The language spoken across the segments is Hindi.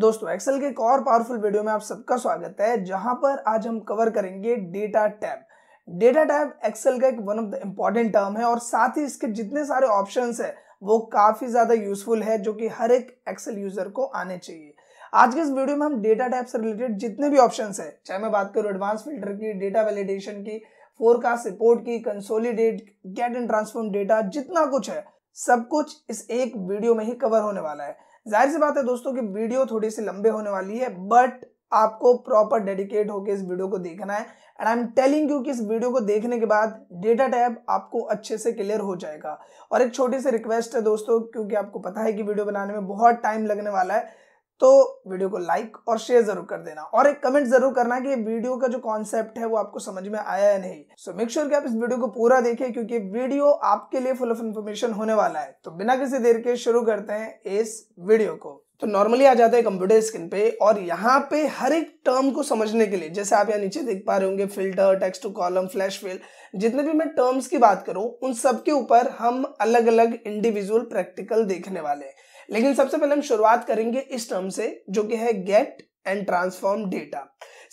दोस्तों एक्सेल के एक और पावरफुल वीडियो में आप सबका स्वागत है जहां पर आज हम कवर करेंगे data tab data tab Excel का एक one of the important term है और साथ ही इसके जितने सारे ऑप्शंस है वो काफी ज्यादा यूजफुल है जो कि हर एक एक्सेल यूजर को आने चाहिए आज के इस वीडियो में हम डेटा टैब से रिलेटेड जितने भी ऑप्शन है चाहे मैं बात करूँ एडवांस फिल्टर की डेटा वेलिडेशन की फोरकास्ट रिपोर्ट की consolidate get and transform data जितना कुछ है सब कुछ इस एक वीडियो में ही कवर होने वाला है जाहिर सी बात है दोस्तों कि वीडियो थोड़ी सी लंबे होने वाली है बट आपको प्रॉपर डेडिकेट होकर इस वीडियो को देखना है and I am telling you कि इस वीडियो को देखने के बाद डेटा टैब आपको अच्छे से क्लियर हो जाएगा और एक छोटी सी रिक्वेस्ट है दोस्तों क्योंकि आपको पता है कि वीडियो बनाने में बहुत टाइम लगने वाला है तो वीडियो को लाइक और शेयर जरूर कर देना और एक कमेंट जरूर करना कि वीडियो का जो कॉन्सेप्ट है वो आपको समझ में आया या नहीं सो मेक श्योर कि आप इस वीडियो को पूरा देखें क्योंकि वीडियो आपके लिए फुल ऑफ इन्फॉर्मेशन होने वाला है तो बिना किसी देर के शुरू करते हैं इस वीडियो को तो नॉर्मली आ जाता है कंप्यूटर स्क्रीन पे और यहाँ पे हर एक टर्म को समझने के लिए जैसे आप यहाँ नीचे देख पा रहे होंगे filter text to column flash fill जितने भी मैं टर्म्स की बात करूँ उन सब के ऊपर हम अलग अलग इंडिविजुअल प्रैक्टिकल देखने वाले हैं लेकिन सबसे पहले हम शुरुआत करेंगे इस टर्म से जो कि है गेट एंड ट्रांसफॉर्म डेटा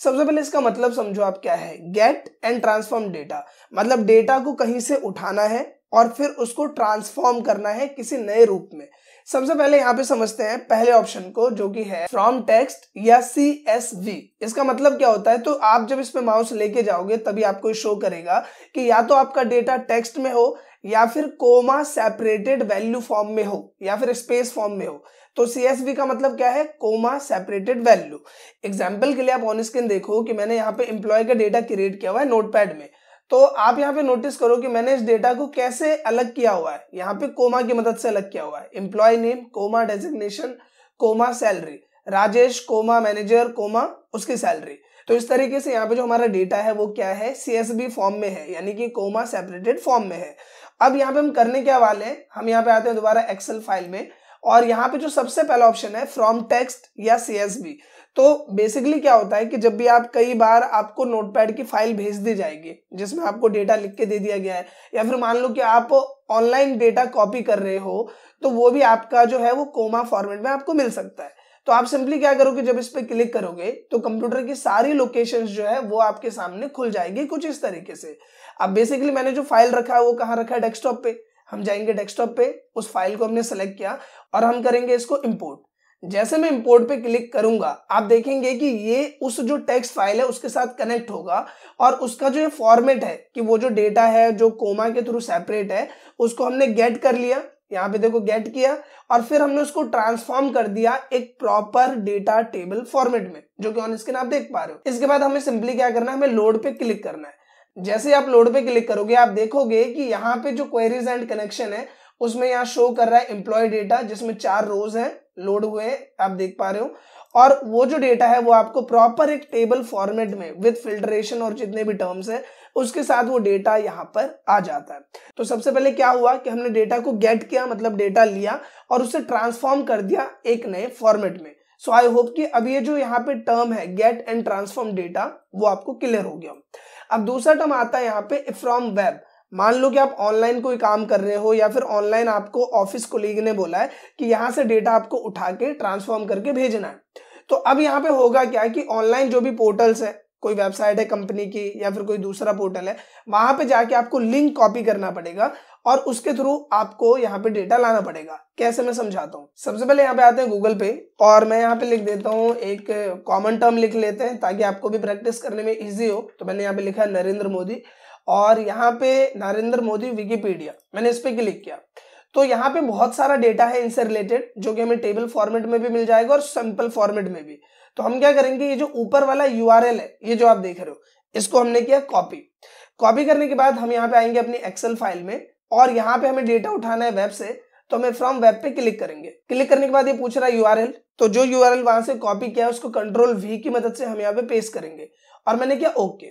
सबसे पहले इसका मतलब समझो आप क्या है गेट एंड ट्रांसफॉर्म डेटा मतलब डेटा को कहीं से उठाना है और फिर उसको ट्रांसफॉर्म करना है किसी नए रूप में सबसे पहले यहाँ पे समझते हैं पहले ऑप्शन को जो कि है फ्रॉम टेक्स्ट या सी एस वी इसका मतलब क्या होता है तो आप जब इस पे माउस लेके जाओगे तभी आपको शो करेगा कि या तो आपका डेटा टेक्स्ट में हो या फिर कोमा सेपरेटेड वैल्यू फॉर्म में हो या फिर स्पेस फॉर्म में हो तो सीएसवी का मतलब क्या है कोमा सेपरेटेड वैल्यू एग्जाम्पल के लिए आप ऑन स्क्रीन देखो कि मैंने यहाँ पे एम्प्लॉय का डेटा क्रिएट किया हुआ है नोटपैड में तो आप यहाँ पे नोटिस करो कि मैंने इस डेटा को कैसे अलग किया हुआ है यहाँ पे कोमा की मदद से अलग किया हुआ है employ name comma designation comma salary Rajesh comma manager comma उसकी सैलरी तो इस तरीके से यहाँ पे जो हमारा डेटा है वो क्या है सीएसबी फॉर्म में है यानी कि कोमा सेपरेटेड फॉर्म में है अब यहाँ पे हम करने के हवाले हैं हम यहाँ पे आते हैं दोबारा एक्सेल फाइल में और यहाँ पे जो सबसे पहला ऑप्शन है फ्रॉम टेक्स्ट या सी तो बेसिकली क्या होता है कि जब भी आप कई बार आपको नोटपैड की फाइल भेज दी जाएगी जिसमें आपको डेटा लिख के दे दिया गया है या फिर मान लो कि आप ऑनलाइन डेटा कॉपी कर रहे हो तो वो भी आपका जो है वो कोमा फॉर्मेट में आपको मिल सकता है तो आप सिंपली क्या करोगे जब इस पर क्लिक करोगे तो कंप्यूटर की सारी लोकेशन जो है वो आपके सामने खुल जाएगी कुछ इस तरीके से अब बेसिकली मैंने जो फाइल रखा है वो कहाँ रखा है डेस्कटॉप पे हम जाएंगे डेस्कटॉप पे उस फाइल को हमने सेलेक्ट किया और हम करेंगे इसको इम्पोर्ट जैसे मैं इम्पोर्ट पे क्लिक करूंगा आप देखेंगे कि ये उस जो टेक्स्ट फाइल है उसके साथ कनेक्ट होगा और उसका जो ये फॉर्मेट है कि वो जो डेटा है जो कोमा के थ्रू सेपरेट है उसको हमने गेट कर लिया यहाँ पे देखो गेट किया और फिर हमने उसको ट्रांसफॉर्म कर दिया एक प्रॉपर डेटा टेबल फॉर्मेट में जो कि ऑन स्क्रीन आप देख पा रहे हो इसके बाद हमें सिंपली क्या करना है हमें लोड पे क्लिक करना है जैसे आप लोड पे क्लिक करोगे आप देखोगे कि यहाँ पे जो क्वेरीज एंड कनेक्शन है उसमें यहाँ शो कर रहा है एम्प्लॉय डेटा जिसमें चार रोज है लोड हुए आप देख पा रहे हो और वो जो डेटा है वो आपको प्रॉपर एक टेबल फॉर्मेट में विद फिल्टरेशन और जितने भी टर्म्स है उसके साथ वो डेटा यहाँ पर आ जाता है तो सबसे पहले क्या हुआ कि हमने डेटा को गेट किया मतलब डेटा लिया और उसे ट्रांसफॉर्म कर दिया एक नए फॉर्मेट में सो आई होप कि अब ये जो यहाँ पे टर्म है गेट एंड ट्रांसफॉर्म डेटा वो आपको क्लियर हो गया अब दूसरा टर्म आता है यहाँ पे फ्रॉम वेब मान लो कि आप ऑनलाइन कोई काम कर रहे हो या फिर ऑनलाइन आपको ऑफिस कोलीग ने बोला है कि यहाँ से डेटा आपको उठा के ट्रांसफॉर्म करके भेजना है तो अब यहाँ पे होगा क्या कि ऑनलाइन जो भी पोर्टल्स है कोई वेबसाइट है कंपनी की या फिर कोई दूसरा पोर्टल है वहां पे जाके आपको लिंक कॉपी करना पड़ेगा और उसके थ्रू आपको यहाँ पे डेटा लाना पड़ेगा कैसे मैं समझाता हूँ सबसे पहले यहाँ पे आते हैं गूगल पे और मैं यहाँ पे लिख देता हूँ एक कॉमन टर्म लिख लेते हैं ताकि आपको भी प्रैक्टिस करने में ईजी हो तो मैंने यहाँ पे लिखा है नरेंद्र मोदी और यहाँ पे नरेंद्र मोदी विकीपीडिया मैंने इस पर क्लिक किया तो यहाँ पे बहुत सारा डेटा है इनसे रिलेटेड जो कि हमें टेबल फॉर्मेट में भी मिल जाएगा और सिंपल फॉर्मेट में भी तो हम क्या करेंगे ये जो ऊपर वाला यू है ये जो आप देख रहे हो इसको हमने किया कॉपी कॉपी करने के बाद हम यहाँ पे आएंगे अपनी एक्सेल फाइल में और यहाँ पे हमें डेटा उठाना है वेब से तो हमें फ्रॉम वेब पे क्लिक करेंगे क्लिक करने के बाद ये पूछ रहा है यूआरएल तो जो यूआरएल वहां से कॉपी किया है उसको कंट्रोल वी की मदद से हम यहाँ पे पेस्ट करेंगे और मैंने किया ओके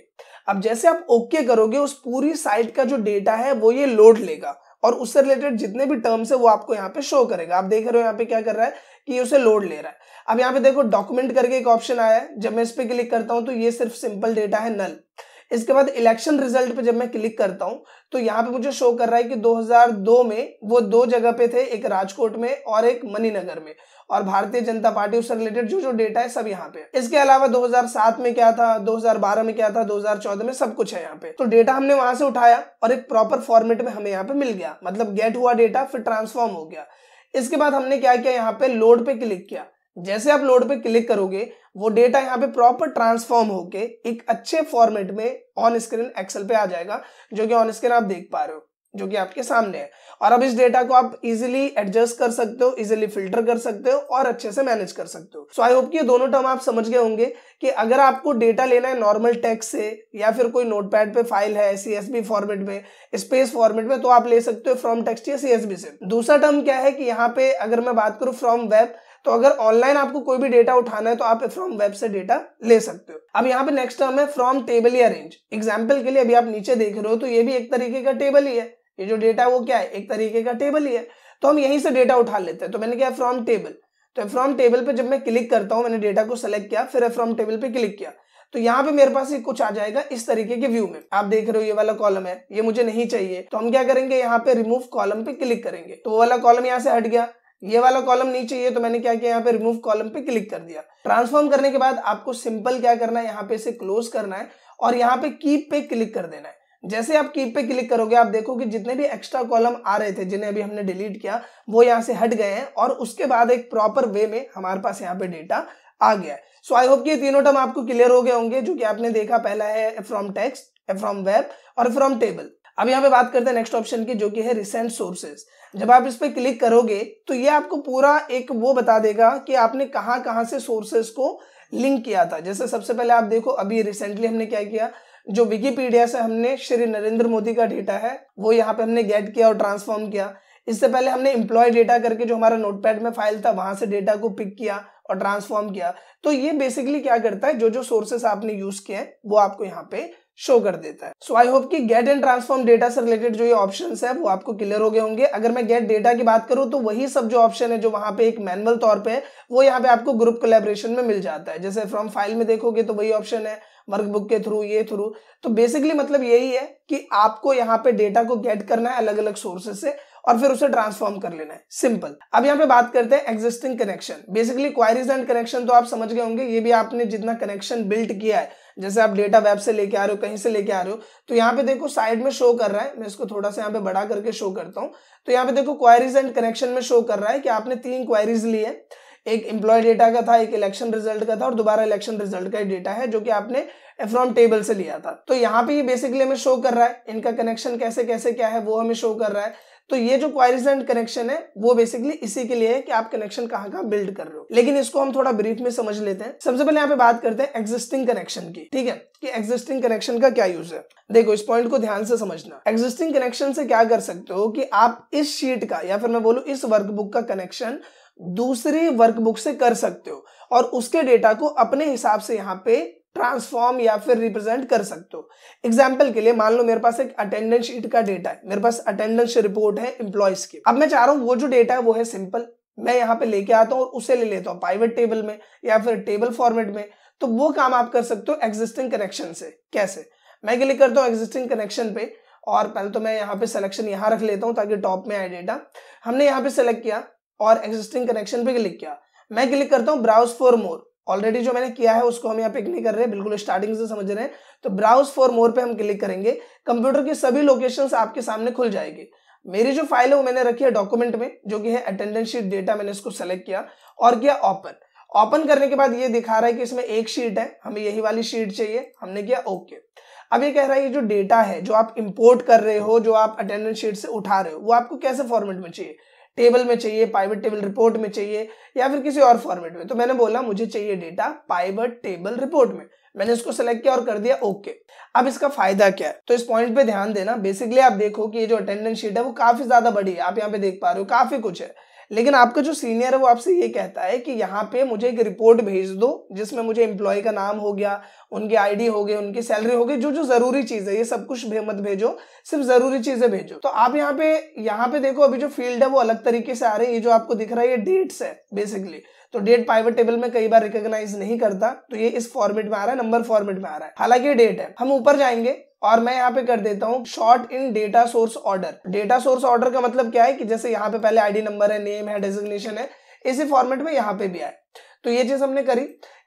अब जैसे आप ओके करोगे उस पूरी साइट का जो डेटा है वो ये लोड लेगा और उससे रिलेटेड जितने भी टर्म्स है वो आपको यहाँ पे शो करेगा आप देख रहे हो यहाँ पे क्या कर रहा है कि उसे लोड ले रहा है अब यहाँ पे देखो डॉक्यूमेंट करके एक ऑप्शन आया है जब मैं इस पर क्लिक करता हूँ तो ये सिर्फ सिंपल डेटा है नल इसके बाद इलेक्शन रिजल्ट पे जब मैं क्लिक करता हूँ तो यहाँ पे मुझे शो कर रहा है कि 2002 में वो दो जगह पे थे एक राजकोट में और एक मणिनगर में और भारतीय जनता पार्टी उससे रिलेटेड जो जो डेटा है सब यहाँ पे इसके अलावा 2007 में क्या था 2012 में क्या था 2014 में सब कुछ है यहाँ पे तो डेटा हमने वहां से उठाया और एक प्रॉपर फॉर्मेट में हमें यहाँ पे मिल गया मतलब गेट हुआ डेटा फिर ट्रांसफॉर्म हो गया इसके बाद हमने क्या किया यहाँ पे लोड पे क्लिक किया जैसे आप लोड पे क्लिक करोगे वो डेटा यहाँ पे प्रॉपर ट्रांसफॉर्म होके एक अच्छे फॉर्मेट में ऑन स्क्रीन एक्सेल पे आ जाएगा जो कि ऑन स्क्रीन आप देख पा रहे हो जो कि आपके सामने है और अब इस डेटा को आप इजिली एडजस्ट कर सकते हो इजिली फिल्टर कर सकते हो और अच्छे से मैनेज कर सकते हो सो आई होप कि ये दोनों टर्म आप समझ गए होंगे कि अगर आपको डेटा लेना है नॉर्मल टेक्स्ट से या फिर कोई नोटपैड पे फाइल है सीएसबी फॉर्मेट में स्पेस फॉर्मेट में तो आप ले सकते हो फ्रॉम टेक्स्ट या सीएसबी से दूसरा टर्म क्या है कि यहाँ पे अगर मैं बात करूँ फ्रॉम वेब तो अगर ऑनलाइन आपको कोई भी डेटा उठाना है तो आप फ्रॉम वेब से डेटा ले सकते हो अब यहाँ पे नेक्स्ट टर्म है फ्रॉम टेबल या रेंज एग्जाम्पल के लिए अभी आप नीचे देख रहे हो तो ये भी एक तरीके का टेबल ही है ये जो डेटा है वो क्या है एक तरीके का टेबल ही है तो हम यहीं से डेटा उठा लेते हैं तो मैंने क्या फ्रॉम टेबल तो फ्रॉम टेबल पे जब मैं क्लिक करता हूँ मैंने डेटा को सेलेक्ट किया फिर फ्रॉम टेबल पे क्लिक किया तो यहाँ पे मेरे पास ये कुछ आ जाएगा इस तरीके के व्यू में आप देख रहे हो ये वाला कॉलम है ये मुझे नहीं चाहिए तो हम क्या करेंगे यहाँ पे रिमूव कॉलम पे क्लिक करेंगे तो वो वाला कॉलम यहाँ से हट गया ये वाला कॉलम नहीं चाहिए तो मैंने क्या किया यहाँ पे रिमूव कॉलम पे क्लिक कर दिया ट्रांसफॉर्म करने के बाद आपको सिंपल क्या करना है यहाँ पे इसे क्लोज करना है और यहाँ पे कीप पे क्लिक कर देना है जैसे आप कीप पे क्लिक करोगे आप कि जितने भी एक्स्ट्रा कॉलम आ रहे थे जिन्हें अभी हमने डिलीट किया वो यहाँ से हट गए हैं और उसके बाद एक प्रॉपर वे में हमारे पास यहाँ पे डेटा आ गया है सो आई होप ये तीनों टर्म आपको क्लियर हो गए होंगे जो कि आपने देखा पहला है फ्रॉम टेक्स्ट फ्रॉम वेब और फ्रॉम टेबल अब यहाँ पे बात करते हैं नेक्स्ट ऑप्शन की जो कि है रिसेंट सोर्सेज जब आप इस पर क्लिक करोगे तो ये आपको पूरा एक वो बता देगा कि आपने कहाँ कहाँ से सोर्सेज को लिंक किया था जैसे सबसे पहले आप देखो अभी रिसेंटली हमने क्या किया जो विकीपीडिया से हमने श्री नरेंद्र मोदी का डेटा है वो यहाँ पे हमने गेट किया और ट्रांसफॉर्म किया इससे पहले हमने इंप्लॉय डेटा करके जो हमारा नोटपैड में फाइल था वहां से डेटा को पिक किया और ट्रांसफॉर्म किया तो ये बेसिकली क्या करता है जो जो सोर्सेस आपने यूज किए हैं वो आपको यहाँ पे शो कर देता है सो आई होप कि गेट एंड ट्रांसफॉर्म डेटा से रिलेटेड जो ये ऑप्शन है वो आपको क्लियर हो गए होंगे अगर मैं गेट डेटा की बात करूं तो वही सब जो ऑप्शन है जो वहां पे एक मैनुअल तौर पे वो यहाँ पे आपको ग्रुप कोलेबरेशन में मिल जाता है जैसे फ्रॉम फाइल में देखोगे तो वही ऑप्शन है वर्कबुक के थ्रू ये थ्रू तो बेसिकली मतलब यही है कि आपको यहाँ पे डेटा को गेट करना है अलग अलग सोर्सेस से और फिर उसे ट्रांसफॉर्म कर लेना है सिंपल अब यहाँ पे बात करते हैं existing connection basically queries and connection तो आप समझ गए होंगे ये भी आपने जितना कनेक्शन बिल्ट किया है जैसे आप डेटा वेब से लेके आ रहे हो कहीं से लेके आ रहे हो तो यहाँ पे देखो साइड में शो कर रहा है मैं इसको थोड़ा सा यहाँ पे बड़ा करके शो करता हूँ तो यहाँ पे देखो क्वारीज एंड कनेक्शन में शो कर रहा है कि आपने तीन क्वारीज ली है एक एम्प्लॉय डेटा का था एक इलेक्शन रिजल्ट का था और दोबारा इलेक्शन रिजल्ट का डेटा है जो कि आपने एफ्रॉम टेबल से लिया था तो यहाँ पे ये बेसिकली हमें शो कर रहा है इनका कनेक्शन कैसे कैसे क्या है वो हमें शो कर रहा है तो ये जो क्वारीज एंड कनेक्शन है वो बेसिकली इसी के लिए है कि आप कनेक्शन कहाँ कहाँ बिल्ड कर रहे हो लेकिन इसको हम थोड़ा ब्रीफ में समझ लेते हैं सबसे पहले यहाँ पे बात करते हैं एग्जिस्टिंग कनेक्शन की ठीक है कि एग्जिस्टिंग कनेक्शन का क्या यूज है देखो इस पॉइंट को ध्यान से समझना एग्जिस्टिंग कनेक्शन से क्या कर सकते हो कि आप इस शीट का या फिर मैं बोलू इस वर्कबुक का कनेक्शन दूसरे वर्कबुक से कर सकते हो और उसके डेटा को अपने हिसाब से यहाँ पे ट्रांसफॉर्म या फिर रिप्रेजेंट कर सकते हो एग्जाम्पल के लिए मान लो मेरे पास एक अटेंडेंस शीट का डेटा है मेरे पास अटेंडेंस रिपोर्ट है इंप्लॉयज की अब मैं चाह रहा हूँ वो जो डेटा है वो है सिंपल मैं यहाँ पे लेके आता हूँ और उसे ले लेता हूँ प्राइवेट टेबल में या फिर टेबल फॉर्मेट में तो वो काम आप कर सकते हो एग्जिस्टिंग कनेक्शन से कैसे मैं क्लिक करता हूँ एग्जिस्टिंग कनेक्शन पे और पहले तो मैं यहाँ पे सिलेक्शन यहाँ रख लेता हूँ ताकि टॉप में आए डेटा हमने यहाँ पे सेलेक्ट किया और एग्जिस्टिंग कनेक्शन पे क्लिक किया मैं क्लिक करता हूँ ब्राउज फॉर मोर ऑलरेडी जो मैंने किया है उसको हम यहाँ पिक नहीं कर रहे बिल्कुल स्टार्टिंग से समझ रहे हैं तो ब्राउज फॉर मोर पे हम क्लिक करेंगे कंप्यूटर की सभी लोकेशन आपके सामने खुल जाएगी मेरी जो फाइल है वो मैंने रखी है डॉक्यूमेंट में जो कि है अटेंडेंस शीट डेटा मैंने इसको सेलेक्ट किया और किया ओपन ओपन करने के बाद ये दिखा रहा है कि इसमें एक शीट है हमें यही वाली शीट चाहिए हमने किया ओके okay. अब ये कह रहा है ये जो डेटा है जो आप इंपोर्ट कर रहे हो जो आप अटेंडेंस शीट से उठा रहे हो वो आपको कैसे फॉर्मेट में चाहिए टेबल में चाहिए पाइवट टेबल रिपोर्ट में चाहिए या फिर किसी और फॉर्मेट में तो मैंने बोला मुझे चाहिए डेटा पाइवट टेबल रिपोर्ट में मैंने इसको सेलेक्ट किया और कर दिया ओके अब इसका फायदा क्या है तो इस पॉइंट पे ध्यान देना बेसिकली आप देखो कि ये जो अटेंडेंस शीट है वो काफी ज्यादा बड़ी है आप यहाँ पे देख पा रहे हो काफी कुछ है लेकिन आपका जो सीनियर है वो आपसे ये कहता है कि यहाँ पे मुझे एक रिपोर्ट भेज दो जिसमें मुझे एम्प्लॉय का नाम हो गया उनकी आईडी हो गई उनकी सैलरी हो गई जो जो जरूरी चीज है ये सब कुछ भे, मत भेजो सिर्फ जरूरी चीजें भेजो तो आप यहाँ पे यहाँ पे देखो अभी जो फील्ड है वो अलग तरीके से आ रही है ये जो आपको दिख रहा है ये डेट्स है बेसिकली तो डेट पाइवेट टेबल में कई बार रिकॉग्नाइज नहीं करता तो ये इस फॉर्मेट में आ रहा है नंबर फॉर्मेट में आ रहा है हालांकि डेट है हम ऊपर जाएंगे और मैं यहाँ पे कर देता हूँ sort in data source order data source order का मतलब क्या है कि जैसे यहाँ पे पहले आईडी नंबर है नेम है डेजिग्नेशन है इसी फॉर्मेट में यहाँ पे भी आए तो ये चीज हमने करी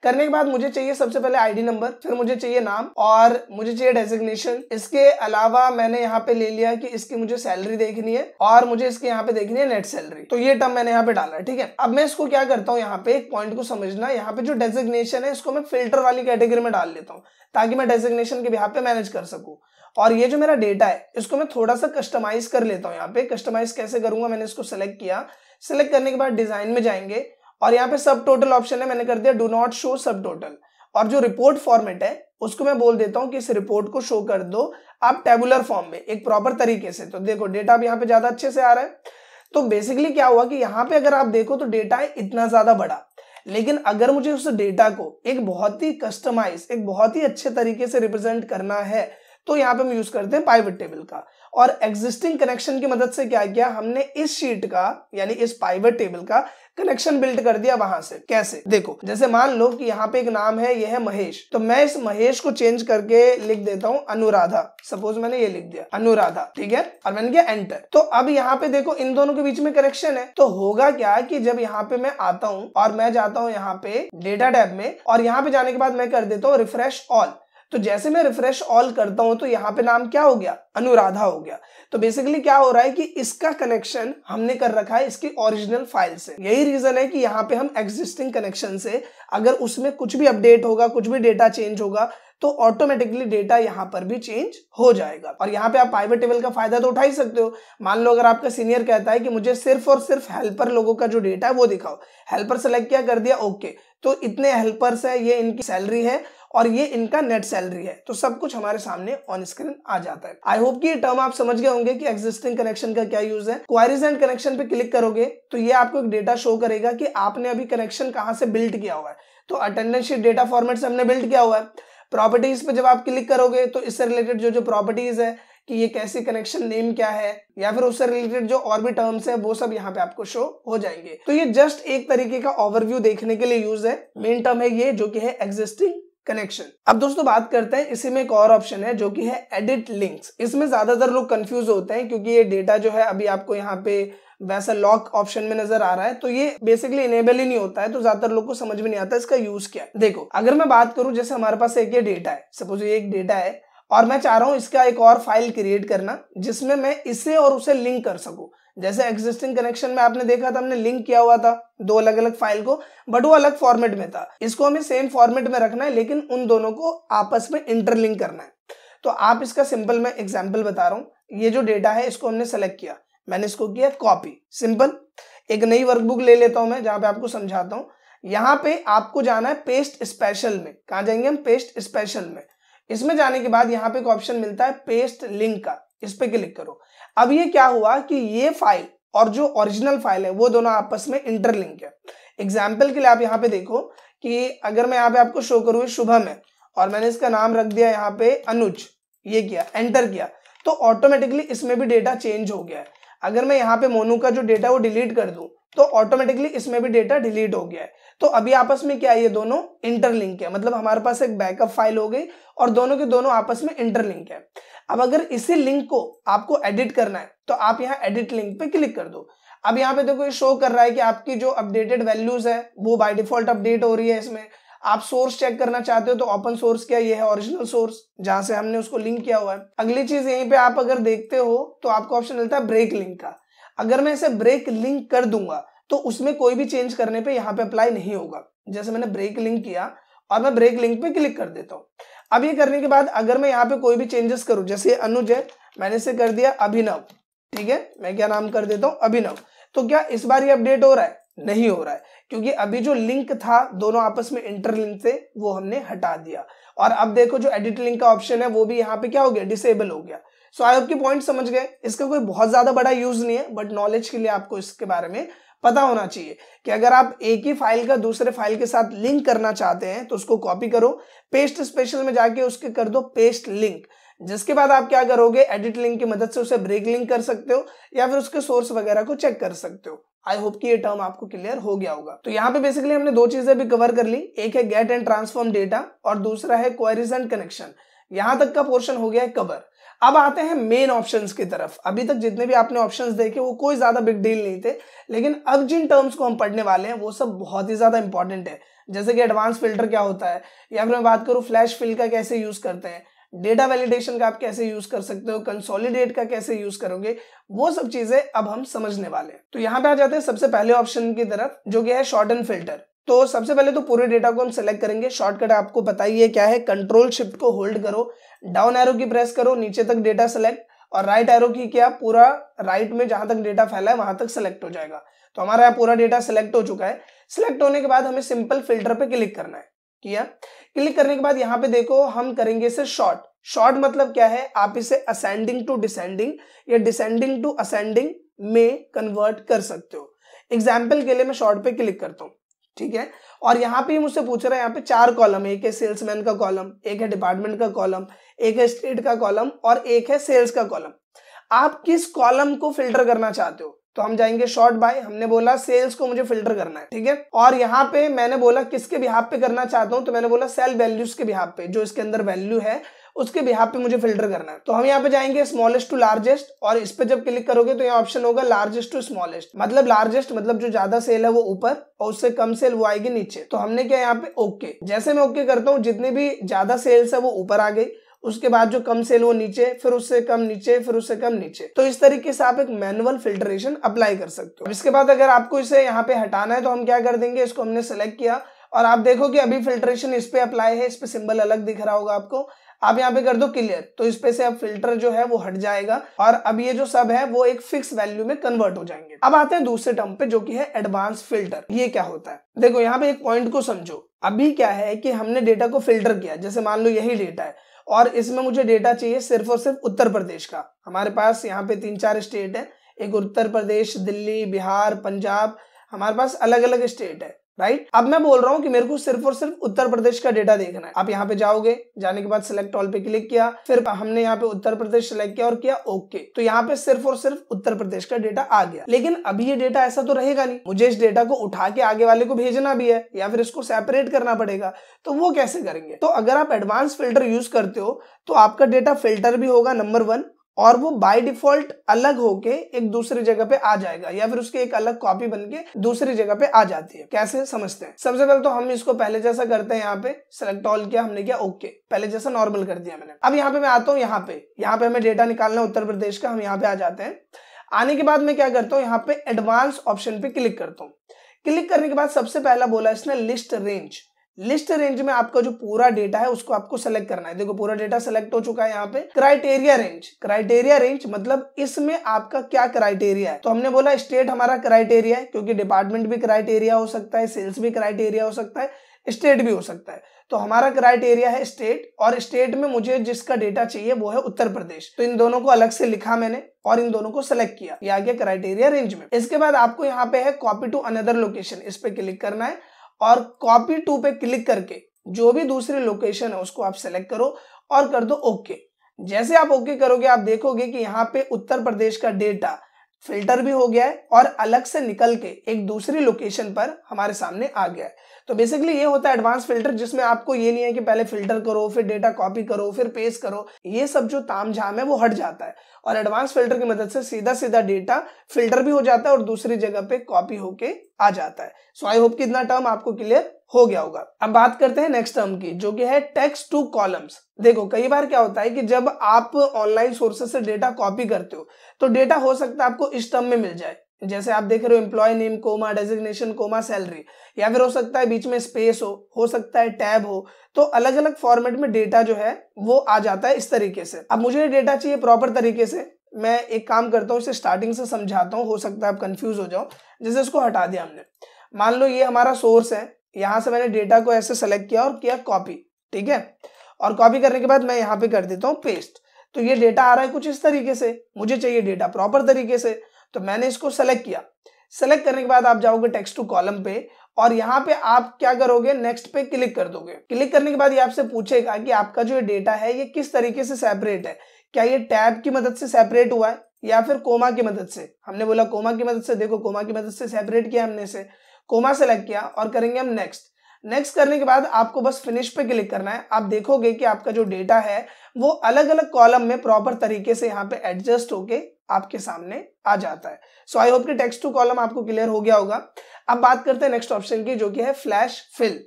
करने के बाद मुझे चाहिए सबसे पहले आईडी नंबर फिर मुझे चाहिए नाम और मुझे चाहिए डेजिग्नेशन इसके अलावा मैंने यहाँ पे ले लिया कि इसकी मुझे सैलरी देखनी है और मुझे इसके यहाँ पे देखनी है नेट सैलरी तो ये टर्म मैंने यहाँ पे डाला ठीक है अब मैं इसको क्या करता हूँ यहाँ पे एक पॉइंट को समझना यहाँ पे जो डेजिग्नेशन है इसको मैं फिल्टर वाली कैटेगरी में डाल लेता हूँ ताकि मैं डेजिग्नेशन के यहाँ पे मैनेज कर सकूँ और ये जो मेरा डेटा है इसको मैं थोड़ा सा कस्टमाइज कर लेता हूँ यहाँ पे कस्टमाइज कैसे करूंगा मैंने इसको सेलेक्ट किया सेलेक्ट करने के बाद डिजाइन में जाएंगे और यहाँ पे सब टोटल ऑप्शन है मैंने कर दिया डू नॉट शो सब टोटल और जो रिपोर्ट फॉर्मेट है उसको मैं बोल देता हूँ कि इस रिपोर्ट को शो कर दो आप टेबुलर फॉर्म में एक प्रॉपर तरीके से तो देखो डेटा अब यहाँ पे ज्यादा अच्छे से आ रहा है तो बेसिकली क्या हुआ कि यहाँ पे अगर आप देखो तो डेटा है इतना ज्यादा बड़ा लेकिन अगर मुझे उस डेटा को एक बहुत ही कस्टमाइज एक बहुत ही अच्छे तरीके से रिप्रेजेंट करना है तो यहाँ पे हम यूज करते हैं पाइवेट टेबल का और एग्जिस्टिंग कनेक्शन की मदद से क्या किया हमने इस शीट का यानी इस पाइवट टेबल का कनेक्शन बिल्ड कर दिया वहां से कैसे देखो जैसे मान लो कि यहाँ पे एक नाम है यह है महेश तो मैं इस महेश को चेंज करके लिख देता हूँ अनुराधा सपोज मैंने ये लिख दिया अनुराधा ठीक है और मैंने किया एंटर तो अब यहाँ पे देखो इन दोनों के बीच में कनेक्शन है तो होगा क्या कि जब यहाँ पे मैं आता हूँ और मैं जाता हूँ यहाँ पे डेटा टैब में और यहाँ पे जाने के बाद मैं कर देता हूँ रिफ्रेश ऑल तो जैसे मैं रिफ्रेश ऑल करता हूं तो यहाँ पे नाम क्या हो गया अनुराधा हो गया तो बेसिकली क्या हो रहा है कि इसका कनेक्शन हमने कर रखा है इसकी ओरिजिनल फाइल से यही रीजन है कि यहाँ पे हम एग्जिस्टिंग कनेक्शन से अगर उसमें कुछ भी अपडेट होगा कुछ भी डेटा चेंज होगा तो ऑटोमेटिकली डेटा यहाँ पर भी चेंज हो जाएगा और यहाँ पे आप पाइवेट टेबल का फायदा तो उठा ही सकते हो मान लो अगर आपका सीनियर कहता है कि मुझे सिर्फ और सिर्फ हेल्पर लोगों का जो डेटा है वो दिखाओ हेल्पर सेलेक्ट क्या कर दिया ओके तो इतने हेल्पर्स है ये इनकी सैलरी है और ये इनका नेट सैलरी है तो सब कुछ हमारे सामने ऑन स्क्रीन आ जाता है आई होप कि ये टर्म आप समझ गए होंगे कि एग्जिस्टिंग कनेक्शन का क्या यूज है क्वारीज एंड कनेक्शन पे क्लिक करोगे तो ये आपको एक डेटा शो करेगा कि आपने अभी कनेक्शन कहाँ से बिल्ड किया हुआ है तो अटेंडेंस डेटा फॉर्मेट से हमने बिल्ड किया हुआ है प्रॉपर्टीज पे जब आप क्लिक करोगे तो इससे रिलेटेड जो जो प्रॉपर्टीज है कि ये कैसे कनेक्शन नेम क्या है या फिर उससे रिलेटेड जो और भी टर्म्स है वो सब यहाँ पे आपको शो हो जाएंगे तो ये जस्ट एक तरीके का ओवरव्यू देखने के लिए यूज है मेन टर्म है ये जो कि है एग्जिस्टिंग कनेक्शन अब दोस्तों बात करते हैं इसी में एक और ऑप्शन है जो कि है एडिट लिंक्स इसमें ज्यादातर लोग कंफ्यूज होते हैं क्योंकि ये डेटा जो है अभी आपको यहाँ पे वैसा लॉक ऑप्शन में नजर आ रहा है तो ये बेसिकली इनेबल ही नहीं होता है तो ज्यादातर लोग को समझ में नहीं आता इसका यूज क्या है देखो अगर मैं बात करूं जैसे हमारे पास एक ये डेटा है सपोज ये एक डेटा है और मैं चाह रहा हूँ इसका एक और फाइल क्रिएट करना जिसमें मैं इसे और उसे लिंक कर सकूँ जैसे एग्जिस्टिंग कनेक्शन में आपने देखा था हमने लिंक किया हुआ था दो अलग अलग फाइल को बट वो अलग फॉर्मेट में था इसको हमें सेम फॉर्मेट में रखना है लेकिन उन दोनों को आपस में इंटरलिंक करना है तो आप इसका सिंपल मैं एग्जाम्पल बता रहा हूँ ये जो डेटा है इसको हमने सेलेक्ट किया मैंने इसको किया कॉपी सिंपल एक नई वर्कबुक ले लेता हूं मैं जहां पे आपको समझाता हूँ यहाँ पे आपको जाना है पेस्ट स्पेशल में कहा जाएंगे हम पेस्ट स्पेशल में इसमें जाने के बाद यहाँ पे एक ऑप्शन मिलता है पेस्ट लिंक का इस पे क्लिक करो अब ये क्या हुआ कि ये फाइल और जो ओरिजिनल फाइल है वो दोनों आपस में इंटरलिंक है एग्जाम्पल के लिए आप यहाँ पे देखो कि अगर मैं यहाँ पे आपको शो करूँ शुभम है और मैंने इसका नाम रख दिया यहाँ पे अनुज ये किया एंटर किया तो ऑटोमेटिकली इसमें भी डेटा चेंज हो गया है अगर मैं यहाँ पे मोनू का जो डेटा वो डिलीट कर दूं तो ऑटोमेटिकली इसमें भी डेटा डिलीट हो गया है तो अभी आपस में क्या है ये दोनों इंटरलिंक है मतलब हमारे पास एक बैकअप फाइल हो गई और दोनों के दोनों आपस में इंटरलिंक है अब अगर इसी लिंक को आपको एडिट करना है तो आप यहाँ एडिट लिंक पे क्लिक कर दो अब यहाँ पे देखो ये शो कर रहा है कि आपकी जो अपडेटेड वैल्यूज है वो बाय डिफॉल्ट अपडेट हो रही है इसमें आप सोर्स चेक करना चाहते हो तो ओपन सोर्स क्या ये है ओरिजिनल सोर्स जहां से हमने उसको लिंक किया हुआ है अगली चीज यहीं पे आप अगर देखते हो तो आपको ऑप्शन मिलता है ब्रेक लिंक का अगर मैं इसे ब्रेक लिंक कर दूंगा तो उसमें कोई भी चेंज करने पे यहाँ पे अप्लाई नहीं होगा जैसे मैंने ब्रेक लिंक किया और मैं ब्रेक लिंक पे क्लिक कर देता हूँ अब ये करने के बाद अगर मैं यहाँ पे कोई भी चेंजेस करूँ जैसे अनुज है मैंने इसे कर दिया अभिनव ठीक है मैं क्या नाम कर देता हूँ अभिनव तो क्या इस बार ये अपडेट हो रहा है नहीं हो रहा है क्योंकि अभी जो लिंक था दोनों आपस में इंटरलिंक थे वो हमने हटा दिया और अब देखो जो एडिट लिंक का ऑप्शन है वो भी यहाँ पे क्या हो गया डिसेबल हो गया सो आई होप की पॉइंट समझ गए इसका कोई बहुत ज्यादा बड़ा यूज नहीं है बट नॉलेज के लिए आपको इसके बारे में पता होना चाहिए कि अगर आप एक ही फाइल का दूसरे फाइल के साथ लिंक करना चाहते हैं तो उसको कॉपी करो पेस्ट स्पेशल में जाके उसके कर दो पेस्ट लिंक जिसके बाद आप क्या करोगे एडिट लिंक की मदद से उसे ब्रेक लिंक कर सकते हो या फिर उसके सोर्स वगैरह को चेक कर सकते हो आई होप कि ये टर्म आपको क्लियर हो गया होगा तो यहाँ पे बेसिकली हमने दो चीजें भी कवर कर ली एक है गेट एंड ट्रांसफॉर्म डेटा और दूसरा है क्वेरीज एंड कनेक्शन यहां तक का पोर्शन हो गया है कवर अब आते हैं मेन ऑप्शंस की तरफ अभी तक जितने भी आपने ऑप्शंस देखे वो कोई ज्यादा बिग डील नहीं थे लेकिन अब जिन टर्म्स को हम पढ़ने वाले हैं वो सब बहुत ही ज्यादा इंपॉर्टेंट है जैसे कि एडवांस फिल्टर क्या होता है या फिर मैं बात करूँ फ्लैश फिल का कैसे यूज करते हैं डेटा वैलिडेशन का आप कैसे यूज कर सकते हो कंसोलिडेट का कैसे यूज करोगे वो सब चीजें अब हम समझने वाले हैं तो यहाँ पे आ जाते हैं सबसे पहले ऑप्शन की तरफ जो कि है शॉर्ट एंड फिल्टर तो सबसे पहले तो पूरे डेटा को हम सेलेक्ट करेंगे शॉर्टकट आपको पता ही है क्या है कंट्रोल शिफ्ट को होल्ड करो डाउन एरो की प्रेस करो नीचे तक डेटा सेलेक्ट और राइट एरो की क्या पूरा राइट में जहां तक डेटा फैला है वहां तक सेलेक्ट हो जाएगा तो हमारा यहाँ पूरा डेटा सेलेक्ट हो चुका है सिलेक्ट होने के बाद हमें सिंपल फिल्टर पे क्लिक करना है किया क्लिक करने के बाद यहाँ पे देखो हम करेंगे इसे शॉर्ट शॉर्ट मतलब क्या है आप इसे असेंडिंग टू डिसेंडिंग या डिसेंडिंग टू असेंडिंग में कन्वर्ट कर सकते हो एग्जाम्पल के लिए मैं शॉर्ट पे क्लिक करता हूँ ठीक है और यहाँ पे मुझसे पूछ रहा है यहाँ पे चार कॉलम एक है सेल्समैन का कॉलम एक है डिपार्टमेंट का कॉलम एक है स्टेट का कॉलम और एक है सेल्स का कॉलम आप किस कॉलम को फिल्टर करना चाहते हो तो हम जाएंगे शॉर्ट बाय हमने बोला सेल्स को मुझे फिल्टर करना है ठीक है और यहाँ पे मैंने बोला किसके बिहाब पे करना चाहता हूँ तो मैंने बोला सेल वैल्यूज के बिहाब पे जो इसके अंदर वैल्यू है उसके बिहाब पे मुझे फिल्टर करना है तो हम यहाँ पे जाएंगे स्मॉलेस्ट टू लार्जेस्ट और इस पे जब क्लिक करोगे तो यहाँ ऑप्शन होगा लार्जेस्ट टू स्मॉलेस्ट मतलब लार्जेस्ट मतलब जो ज्यादा सेल है वो ऊपर और उससे कम सेल वो आएगी नीचे तो हमने क्या यहाँ पे ओके जैसे मैं ओके करता हूँ जितनी भी ज्यादा सेल्स है वो ऊपर आ गई उसके बाद जो कम सेल वो नीचे फिर उससे कम नीचे फिर उससे कम नीचे तो इस तरीके से आप एक मैनुअल फिल्ट्रेशन अप्लाई कर सकते हो इसके बाद अगर आपको इसे यहाँ पे हटाना है तो हम क्या कर देंगे इसको हमने सेलेक्ट किया और आप देखो कि अभी फिल्ट्रेशन इस पे अप्लाई है इस पे सिंबल अलग दिख रहा होगा आपको आप यहाँ पे कर दो क्लियर तो इस पे से अब फिल्टर जो है वो हट जाएगा और अब ये जो सब है वो एक फिक्स वैल्यू में कन्वर्ट हो जाएंगे अब आते हैं दूसरे टर्म पे जो कि है एडवांस फिल्टर ये क्या होता है देखो यहाँ पे एक पॉइंट को समझो अभी क्या है कि हमने डेटा को फिल्टर किया जैसे मान लो यही डेटा है और इसमें मुझे डेटा चाहिए सिर्फ और सिर्फ उत्तर प्रदेश का हमारे पास यहाँ पे तीन चार स्टेट है एक उत्तर प्रदेश दिल्ली बिहार पंजाब हमारे पास अलग अलग स्टेट है राइट अब मैं बोल रहा हूँ कि मेरे को सिर्फ और सिर्फ उत्तर प्रदेश का डेटा देखना है आप यहाँ पे जाओगे जाने के बाद सिलेक्ट ऑल पे क्लिक किया फिर हमने यहाँ पे उत्तर प्रदेश सिलेक्ट किया और किया ओके तो यहाँ पे सिर्फ और सिर्फ उत्तर प्रदेश का डेटा आ गया लेकिन अभी ये डेटा ऐसा तो रहेगा नहीं मुझे इस डेटा को उठा के आगे वाले को भेजना भी है या फिर इसको सेपरेट करना पड़ेगा तो वो कैसे करेंगे तो अगर आप एडवांस फिल्टर यूज करते हो तो आपका डेटा फिल्टर भी होगा नंबर वन और वो बाय डिफॉल्ट अलग होके एक दूसरी जगह पे आ जाएगा या फिर उसकी एक अलग कॉपी बन के दूसरी जगह पे आ जाती है कैसे समझते हैं सबसे पहले तो हम इसको पहले जैसा करते हैं यहाँ पे सिलेक्ट ऑल किया हमने किया ओके पहले जैसा नॉर्मल कर दिया मैंने अब यहाँ पे मैं आता हूँ यहाँ पे यहाँ पे हमें डेटा निकालना है उत्तर प्रदेश का हम यहाँ पे आ जाते हैं आने के बाद मैं क्या करता हूँ यहाँ पे एडवांस ऑप्शन पे क्लिक करता हूँ क्लिक करने के बाद सबसे पहला बोला इसने लिस्ट रेंज लिस्ट रेंज में आपका जो पूरा डेटा है उसको आपको सेलेक्ट करना है देखो पूरा डेटा सेलेक्ट हो चुका है यहाँ पे क्राइटेरिया रेंज क्राइटेरिया रेंज मतलब इसमें आपका क्या क्राइटेरिया है तो हमने बोला स्टेट हमारा क्राइटेरिया है क्योंकि डिपार्टमेंट भी क्राइटेरिया हो सकता है सेल्स भी क्राइटेरिया हो सकता है स्टेट भी हो सकता है तो हमारा क्राइटेरिया है स्टेट और स्टेट में मुझे जिसका डेटा चाहिए वो है उत्तर प्रदेश तो इन दोनों को अलग से लिखा मैंने और इन दोनों को सेलेक्ट किया ये आ गया क्राइटेरिया रेंज में इसके बाद आपको यहाँ पे है कॉपी टू अनदर लोकेशन इस पे क्लिक करना है और कॉपी टू पे क्लिक करके जो भी दूसरी लोकेशन है उसको आप सेलेक्ट करो और कर दो ओके जैसे आप ओके करोगे आप देखोगे कि यहाँ पे उत्तर प्रदेश का डेटा फिल्टर भी हो गया है और अलग से निकल के एक दूसरी लोकेशन पर हमारे सामने आ गया है तो बेसिकली ये होता है एडवांस फिल्टर जिसमें आपको ये नहीं है कि पहले फिल्टर करो फिर डेटा कॉपी करो फिर पेस्ट करो ये सब जो ताम झाम है वो हट जाता है और एडवांस फिल्टर की मदद से सीधा सीधा डेटा फिल्टर भी हो जाता है और दूसरी जगह पे कॉपी होके आ जाता है सो आई होप कि इतना टर्म आपको क्लियर हो गया होगा अब बात करते हैं नेक्स्ट टर्म की जो कि है टेक्स्ट टू कॉलम्स देखो कई बार क्या होता है कि जब आप ऑनलाइन सोर्सेस से डेटा कॉपी करते हो तो डेटा हो सकता है आपको इस टर्म में मिल जाए जैसे आप देख रहे हो employee name comma designation comma salary या फिर हो सकता है बीच में स्पेस हो हो सकता है टैब हो तो अलग अलग फॉर्मेट में डेटा जो है वो आ जाता है इस तरीके से अब मुझे डेटा चाहिए प्रॉपर तरीके से मैं एक काम करता हूँ इसे स्टार्टिंग से समझाता हूँ हो सकता है आप कंफ्यूज हो जाओ जैसे इसको हटा दिया हमने मान लो ये हमारा सोर्स है यहाँ से मैंने डेटा को ऐसे सेलेक्ट किया और किया कॉपी ठीक है और कॉपी करने के बाद मैं यहाँ पे कर देता हूँ पेस्ट तो ये डेटा आ रहा है कुछ इस तरीके से मुझे चाहिए डेटा प्रॉपर तरीके से तो मैंने इसको सेलेक्ट किया सेलेक्ट करने के बाद आप जाओगे टेक्स्ट टू कॉलम पे और यहाँ पे आप क्या करोगे नेक्स्ट पे क्लिक कर दोगे क्लिक करने के बाद ये आपसे पूछेगा कि आपका जो ये डेटा है ये किस तरीके से सेपरेट है क्या ये टैब की मदद से सेपरेट हुआ है या फिर कोमा की मदद से हमने बोला कोमा की मदद से देखो कोमा की मदद से सेपरेट किया हमने से कोमा सेलेक्ट किया और करेंगे हम नेक्स्ट नेक्स्ट करने के बाद आपको बस फिनिश पे क्लिक करना है आप देखोगे कि आपका जो डेटा है वो अलग अलग कॉलम में प्रॉपर तरीके से यहाँ पे एडजस्ट होके आपके सामने आ जाता है सो आई होप कि टेक्स्ट टू कॉलम आपको क्लियर हो गया होगा अब बात करते हैं नेक्स्ट ऑप्शन की जो कि है फ्लैश फिल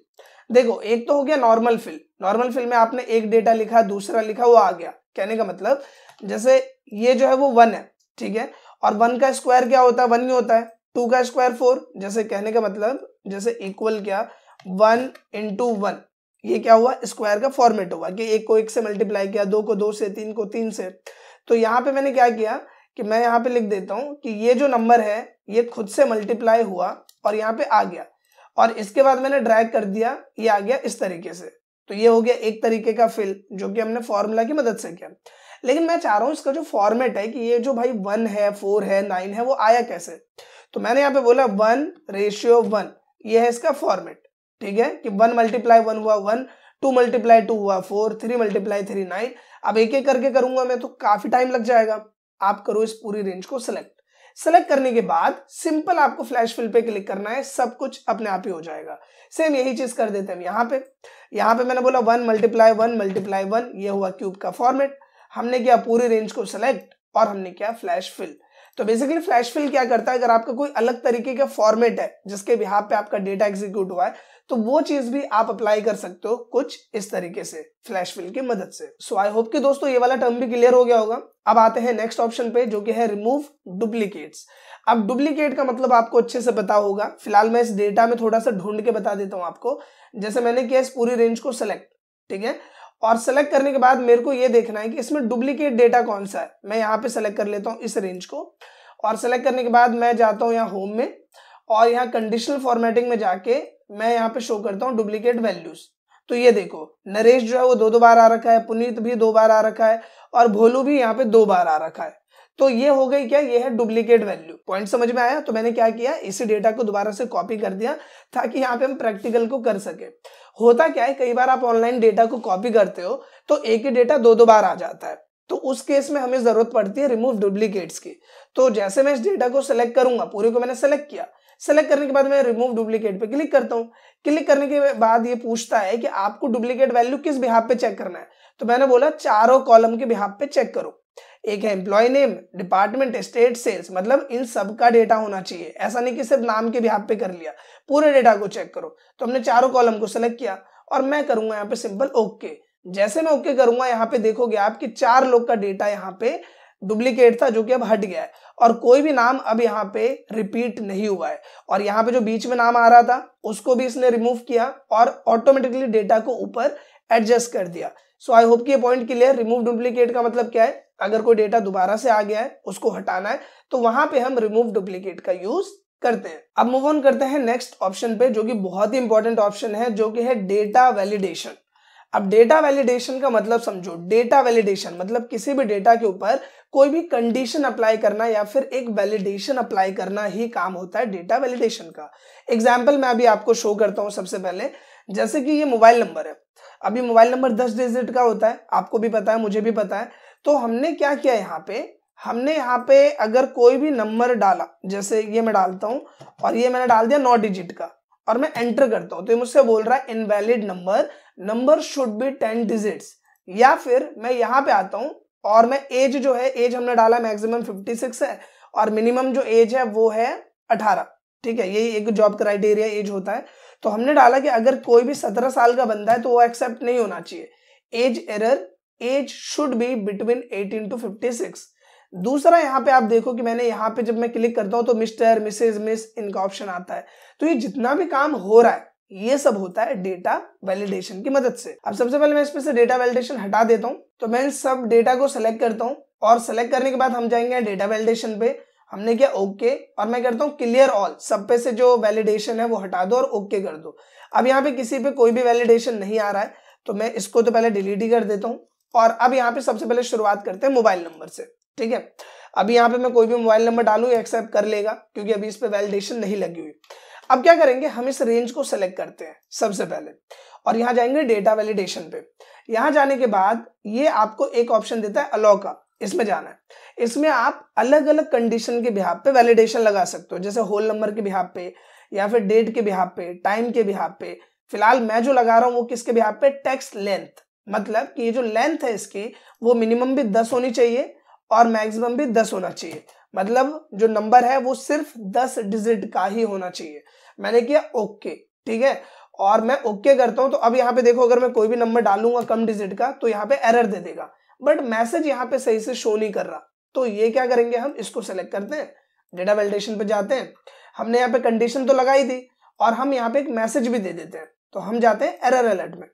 देखो एक तो हो गया नॉर्मल फिल नॉर्मल फिल में आपने एक डेटा लिखा दूसरा लिखा वो आ गया कहने का मतलब जैसे ये जो है वो वन है ठीक है और वन का स्क्वायर क्या होता है वन ही होता है टू का स्क्वायर फोर जैसे कहने का मतलब जैसे इक्वल क्या वन इंटू वन ये क्या हुआ स्क्वायर का फॉर्मेट हुआ कि एक को एक से मल्टीप्लाई किया दो को दो से तीन को तीन से तो यहाँ पे मैंने क्या किया कि मैं यहाँ पे लिख देता हूँ कि ये जो नंबर है ये खुद से मल्टीप्लाई हुआ और यहाँ पे आ गया और इसके बाद मैंने ड्रैग कर दिया ये आ गया इस तरीके से तो ये हो गया एक तरीके का फिल जो कि हमने फॉर्मूला की मदद से किया लेकिन मैं चाह रहा हूँ इसका जो फॉर्मेट है कि ये जो भाई वन है फोर है नाइन है वो आया कैसे तो मैंने यहाँ पे बोला वन रेशियो वन ये है इसका फॉर्मेट ठीक है कि वन मल्टीप्लाई वन हुआ वन टू मल्टीप्लाई टू हुआ four three multiply three nine अब एक एक करके करूंगा मैं तो काफी टाइम लग जाएगा आप करो इस पूरी रेंज को सिलेक्ट सेलेक्ट करने के बाद सिंपल आपको फ्लैश फिल पे क्लिक करना है सब कुछ अपने आप ही हो जाएगा सेम यही चीज कर देते हैं यहाँ पे यहाँ पे मैंने बोला one multiply one multiply one ये हुआ क्यूब का फॉर्मेट हमने किया पूरी रेंज को सेलेक्ट और हमने किया फ्लैश फिल तो बेसिकली फ्लैश फिल क्या करता है अगर आपका कोई अलग तरीके का फॉर्मेट है जिसके बिहार पे आपका डेटा एग्जीक्यूट हुआ है तो वो चीज भी आप अप्लाई कर सकते हो कुछ इस तरीके से फ्लैश फिल की मदद से सो आई होप कि दोस्तों ये वाला टर्म भी क्लियर हो गया होगा अब आते हैं नेक्स्ट ऑप्शन पे जो कि है रिमूव डुप्लीकेट्स अब डुप्लीकेट का मतलब आपको अच्छे से पता होगा फिलहाल मैं इस डेटा में थोड़ा सा ढूंढ के बता देता हूँ आपको जैसे मैंने किया इस पूरी रेंज को सिलेक्ट ठीक है और सेलेक्ट करने के बाद मेरे को ये देखना है कि इसमें डुप्लीकेट डेटा कौन सा है मैं यहाँ पे सेलेक्ट कर लेता हूँ इस रेंज को और सेलेक्ट करने के बाद मैं जाता हूँ यहाँ होम में और यहाँ कंडीशनल फॉर्मेटिंग में जाके मैं यहाँ पे शो करता हूँ डुप्लीकेट वैल्यूज तो ये देखो नरेश जो है वो दो दो बार आ रखा है पुनीत भी दो बार आ रखा है और भोलू भी यहाँ पे दो बार आ रखा है तो ये हो गई क्या ये है डुप्लीकेट वैल्यू पॉइंट समझ में आया तो मैंने क्या किया इसी डेटा को दोबारा से कॉपी कर दिया ताकि यहाँ पे हम प्रैक्टिकल को कर सके होता क्या है कई बार आप ऑनलाइन डेटा को कॉपी करते हो तो एक ही डेटा दो दो बार आ जाता है तो उस केस में हमें जरूरत पड़ती है रिमूव डुप्लीकेट्स की तो जैसे मैं इस डेटा को सिलेक्ट करूंगा पूरे को मैंने सेलेक्ट किया सेलेक्ट करने के बाद मैं रिमूव डुप्लीकेट पे क्लिक करता हूँ क्लिक करने के बाद ये पूछता है कि आपको डुप्लीकेट वैल्यू किस बिहाब पे चेक करना है तो मैंने बोला चारों कॉलम के बिहाब पे चेक करो एक है employ name department state sales मतलब इन सब का डेटा होना चाहिए ऐसा नहीं कि सिर्फ नाम के बिहाब पे कर लिया पूरे डेटा को चेक करो तो हमने चारों कॉलम को सिलेक्ट किया और मैं करूंगा यहाँ पे सिंपल ओके जैसे मैं ओके करूंगा यहाँ पे देखोगे आपके चार लोग का डेटा यहाँ पे डुप्लीकेट था जो कि अब हट गया है और कोई भी नाम अब यहाँ पे रिपीट नहीं हुआ है और यहाँ पे जो बीच में नाम आ रहा था उसको भी इसने रिमूव किया और ऑटोमेटिकली डेटा को ऊपर एडजस्ट कर दिया सो आई होप कि ये पॉइंट क्लियर रिमूव डुप्लीकेट का मतलब क्या है अगर कोई डेटा दोबारा से आ गया है उसको हटाना है तो वहां पे हम रिमूव डुप्लीकेट का यूज करते हैं अब मूव ऑन करते हैं नेक्स्ट ऑप्शन पे जो कि बहुत ही इंपॉर्टेंट ऑप्शन है जो कि है डेटा वैलिडेशन अब डेटा वैलिडेशन का मतलब समझो डेटा वैलिडेशन मतलब किसी भी डेटा के ऊपर कोई भी कंडीशन अप्लाई करना या फिर एक वैलिडेशन अप्लाई करना ही काम होता है डेटा वैलिडेशन का एग्जाम्पल मैं अभी आपको शो करता हूं सबसे पहले जैसे कि ये मोबाइल नंबर है अभी मोबाइल नंबर दस डिजिट का होता है आपको भी पता है मुझे भी पता है तो हमने क्या किया यहाँ पे हमने यहाँ पे अगर कोई भी नंबर डाला जैसे ये मैं डालता हूँ और ये मैंने डाल दिया नौ डिजिट का और मैं एंटर करता हूँ तो ये मुझसे बोल रहा है invalid number number should be ten digit या फिर मैं यहाँ पे आता हूँ और मैं एज जो है एज हमने डाला मैक्सिमम फिफ्टी सिक्स है और मिनिमम जो एज है वो है अठारह ठीक है यही एक जॉब क्राइटेरिया एज होता है तो हमने डाला कि अगर कोई भी सत्रह साल का बंदा है तो वो एक्सेप्ट नहीं होना चाहिए age error age should be between eighteen to fifty six दूसरा यहाँ पे आप देखो कि मैंने यहाँ पे जब मैं क्लिक करता हूँ तो मिस्टर मिसेज मिस इनका ऑप्शन आता है तो ये जितना भी काम हो रहा है ये सब होता है डेटा वैलिडेशन की मदद से अब सबसे पहले मैं इसमें से डेटा वैलिडेशन हटा देता हूँ तो मैं इन सब डेटा को सेलेक्ट करता हूँ और सेलेक्ट करने के बाद हम जाएंगे डेटा वैलिडेशन पे हमने किया ओके okay, और मैं करता हूँ क्लियर ऑल सब पे से जो वैलिडेशन है वो हटा दो और ओके okay कर दो अब यहाँ पे किसी पे कोई भी वैलिडेशन नहीं आ रहा है तो मैं इसको तो पहले डिलीट ही कर देता हूँ और अब यहाँ पे सबसे पहले शुरुआत करते हैं मोबाइल नंबर से ठीक है अभी यहाँ पे मैं कोई भी मोबाइल नंबर डालू एक्सेप्ट कर लेगा क्योंकि अभी इस पर वैलिडेशन नहीं लगी हुई अब क्या करेंगे हम इस रेंज को सेलेक्ट करते हैं सबसे पहले और यहाँ जाएंगे डेटा वैलिडेशन पे यहाँ जाने के बाद ये आपको एक ऑप्शन देता है अलाउ का इसमें जाना है इसमें आप अलग अलग कंडीशन के बिहाब पे वैलिडेशन लगा सकते हो जैसे होल नंबर के बिहाब पे या फिर डेट के बिहाब पे टाइम के बिहाब पे फिलहाल मैं जो लगा रहा हूँ वो किसके बिहाब पे टेक्स्ट लेंथ मतलब कि ये जो लेंथ है इसकी वो मिनिमम भी दस होनी चाहिए और मैक्सिमम भी दस होना चाहिए मतलब जो नंबर है वो सिर्फ दस डिजिट का ही होना चाहिए मैंने किया ओके ठीक है और मैं ओके करता हूँ तो अब यहाँ पे देखो अगर मैं कोई भी नंबर डालूंगा कम डिजिट का तो यहाँ पे एरर दे देगा बट मैसेज यहाँ पे सही से शो नहीं कर रहा तो ये क्या करेंगे हम इसको सेलेक्ट करते हैं डेटा वेलिडेशन पे जाते हैं हमने यहाँ पे कंडीशन तो लगाई थी और हम यहाँ पे एक मैसेज भी दे देते हैं तो हम जाते हैं एरर अलर्ट में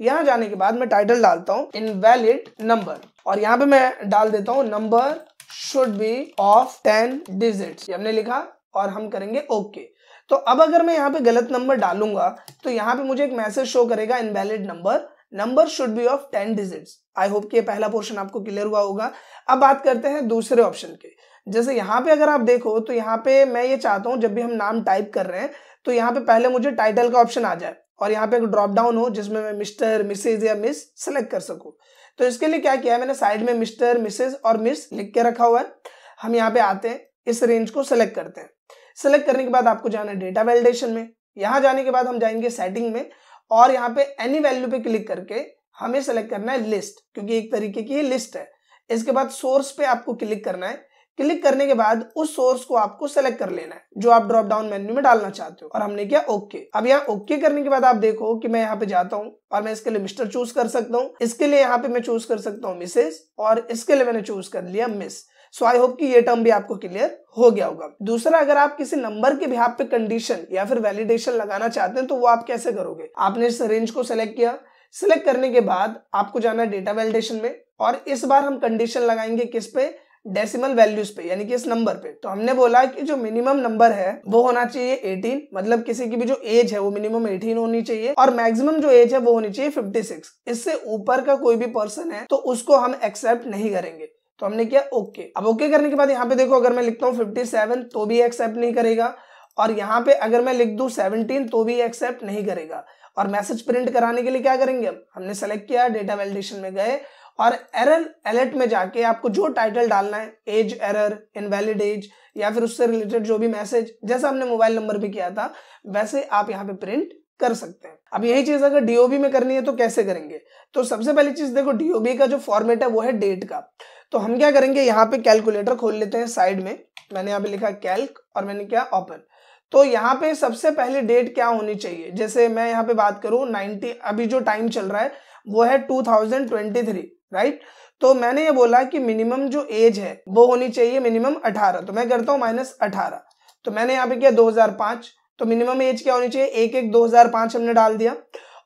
यहाँ जाने के बाद मैं टाइटल डालता हूँ इनवैलिड नंबर और यहाँ पे मैं डाल देता हूँ number should be of ten digit हमने लिखा और हम करेंगे ओके okay. तो अब अगर मैं यहाँ पे गलत नंबर डालूंगा तो यहाँ पे मुझे एक मैसेज शो करेगा invalid number number should be of ten digits I hope कि पहला पोर्शन आपको क्लियर हुआ होगा अब बात करते हैं दूसरे ऑप्शन के जैसे यहाँ पे अगर आप देखो तो यहाँ पे मैं ये चाहता हूँ जब भी हम नाम टाइप कर रहे हैं तो यहाँ पे पहले मुझे टाइटल का ऑप्शन आ जाए और यहाँ पे एक ड्रॉप डाउन हो जिसमें मैं मिस्टर मिसेज या मिस सेलेक्ट कर सकूँ तो इसके लिए क्या किया है मैंने साइड में मिस्टर मिसेज और मिस लिख के रखा हुआ है हम यहाँ पे आते हैं इस रेंज को सेलेक्ट करते हैं सेलेक्ट करने के बाद आपको जाना है डेटा वेलिडेशन में यहाँ जाने के बाद हम जाएंगे सेटिंग में और यहाँ पे एनी वैल्यू पे क्लिक करके हमें सेलेक्ट करना है लिस्ट क्योंकि एक तरीके की लिस्ट है इसके बाद सोर्स पे आपको क्लिक करना है क्लिक करने के बाद उस सोर्स को आपको सेलेक्ट कर लेना है जो आप ड्रॉप डाउन मेन्यू में डालना चाहते हो और हमने किया ओके okay. अब यहाँ ओके okay करने के बाद आप देखो कि मैं यहाँ पे जाता हूँ और मैं इसके लिए मिस्टर चूज कर सकता हूँ इसके लिए यहाँ पे मैं चूज कर सकता हूँ मिसेस और इसके लिए मैंने चूज कर लिया मिस सो आई होप कि ये टर्म भी आपको क्लियर हो गया होगा दूसरा अगर आप किसी नंबर के भी पे कंडीशन या फिर वैलिडेशन लगाना चाहते हैं तो वो आप कैसे करोगे आपने इस रेंज को सिलेक्ट किया सिलेक्ट करने के बाद आपको जाना है डेटा वैलिडेशन में और इस बार हम कंडीशन लगाएंगे किस पे डेसिमल वैल्यूज पे यानी कि इस नंबर पे तो हमने बोला कि जो मिनिमम नंबर है वो होना चाहिए 18 मतलब किसी की भी जो एज है वो मिनिमम 18 होनी चाहिए और मैक्सिमम जो एज है वो होनी चाहिए 56 इससे ऊपर का कोई भी पर्सन है तो उसको हम एक्सेप्ट नहीं करेंगे तो हमने किया ओके अब ओके करने के बाद यहाँ पे देखो अगर मैं लिखता हूँ फिफ्टी सेवन तो भी एक्सेप्ट नहीं करेगा और यहाँ पे अगर मैं लिख दू सेवनटीन तो भी एक्सेप्ट नहीं करेगा और मैसेज प्रिंट कराने के लिए क्या करेंगे हम हमने सेलेक्ट किया डेटा वैलिडेशन में गए और एरर एलर्ट में जाके आपको जो टाइटल डालना है एज एरर इनवैलिड एज या फिर उससे रिलेटेड जो भी मैसेज जैसा हमने मोबाइल नंबर भी किया था वैसे आप यहाँ पे प्रिंट कर सकते हैं अब यही चीज अगर डीओबी में करनी है तो कैसे करेंगे तो सबसे पहली चीज देखो डीओबी का जो फॉर्मेट है वो है डेट का तो हम क्या करेंगे यहाँ पे कैलकुलेटर खोल लेते हैं साइड में मैंने यहाँ पे लिखा कैल्क और मैंने क्या ओपन तो यहाँ पे सबसे पहले डेट क्या होनी चाहिए जैसे मैं यहाँ पे बात करूँ नाइनटी अभी जो टाइम चल रहा है वो है two thousand twenty three right तो मैंने ये बोला कि मिनिमम जो एज है वो होनी चाहिए मिनिमम अठारह तो मैं करता हूँ माइनस अठारह तो मैंने यहाँ पे किया दो हजार पांच तो मिनिमम एज क्या होनी चाहिए एक एक दो हजार पांच हमने डाल दिया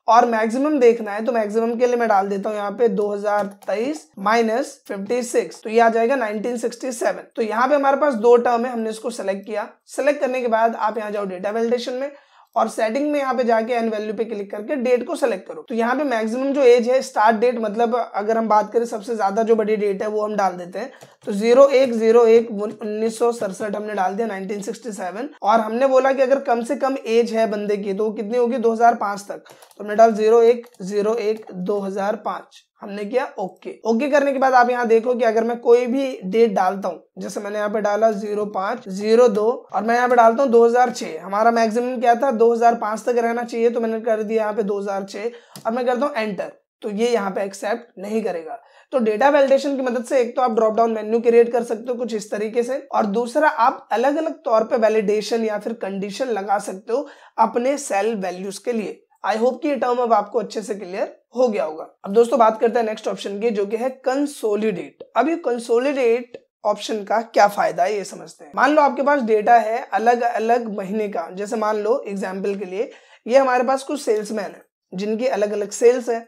और मैक्सिमम देखना है तो मैक्सिमम के लिए मैं डाल देता हूँ यहाँ पे 2023 माइनस 56 तो ये आ जाएगा 1967 तो यहाँ पे हमारे पास दो टर्म है हमने इसको सेलेक्ट किया सेलेक्ट करने के बाद आप यहाँ जाओ डेटा वेलिडेशन में और सेटिंग में यहाँ पे जाके एन वैल्यू पे क्लिक करके डेट को सेलेक्ट करो तो यहाँ पे मैक्सिमम जो एज है स्टार्ट डेट मतलब अगर हम बात करें सबसे ज्यादा जो बड़ी डेट है वो हम डाल देते हैं तो जीरो एक जीरो एक उन्नीस सौ सड़सठ हमने डाल दिया 1967 और हमने बोला कि अगर कम से कम एज है बंदे की तो कितनी होगी 2005 तक तो हमने डाल जीरो एक जीरो एक दो हजार पांच हमने किया ओके ओके करने के बाद आप यहाँ देखो कि अगर मैं कोई भी डेट डालता हूँ जैसे मैंने यहाँ पे डाला जीरो पांच जीरो दो और मैं यहाँ पे डालता हूँ दो हजार छह हमारा मैक्सिमम क्या था दो हजार पांच तक रहना चाहिए तो मैंने कर दिया यहाँ पे दो हजार छह और मैं करता हूँ एंटर तो ये यहाँ पे एक्सेप्ट नहीं करेगा तो डेटा वैलिडेशन की मदद से एक तो आप ड्रॉप डाउन मेन्यू क्रिएट कर सकते हो कुछ इस तरीके से और दूसरा आप अलग अलग तौर पे वैलिडेशन या फिर कंडीशन लगा सकते हो अपने सेल वैल्यूज के लिए आई होप कि ये टर्म अब आपको अच्छे से क्लियर हो गया होगा अब दोस्तों बात करते हैं नेक्स्ट ऑप्शन की जो कि है कंसोलिडेट अब ये कंसोलिडेट ऑप्शन का क्या फायदा है ये समझते हैं मान लो आपके पास डेटा है अलग अलग महीने का जैसे मान लो एग्जाम्पल के लिए ये हमारे पास कुछ सेल्समैन है जिनकी अलग अलग सेल्स है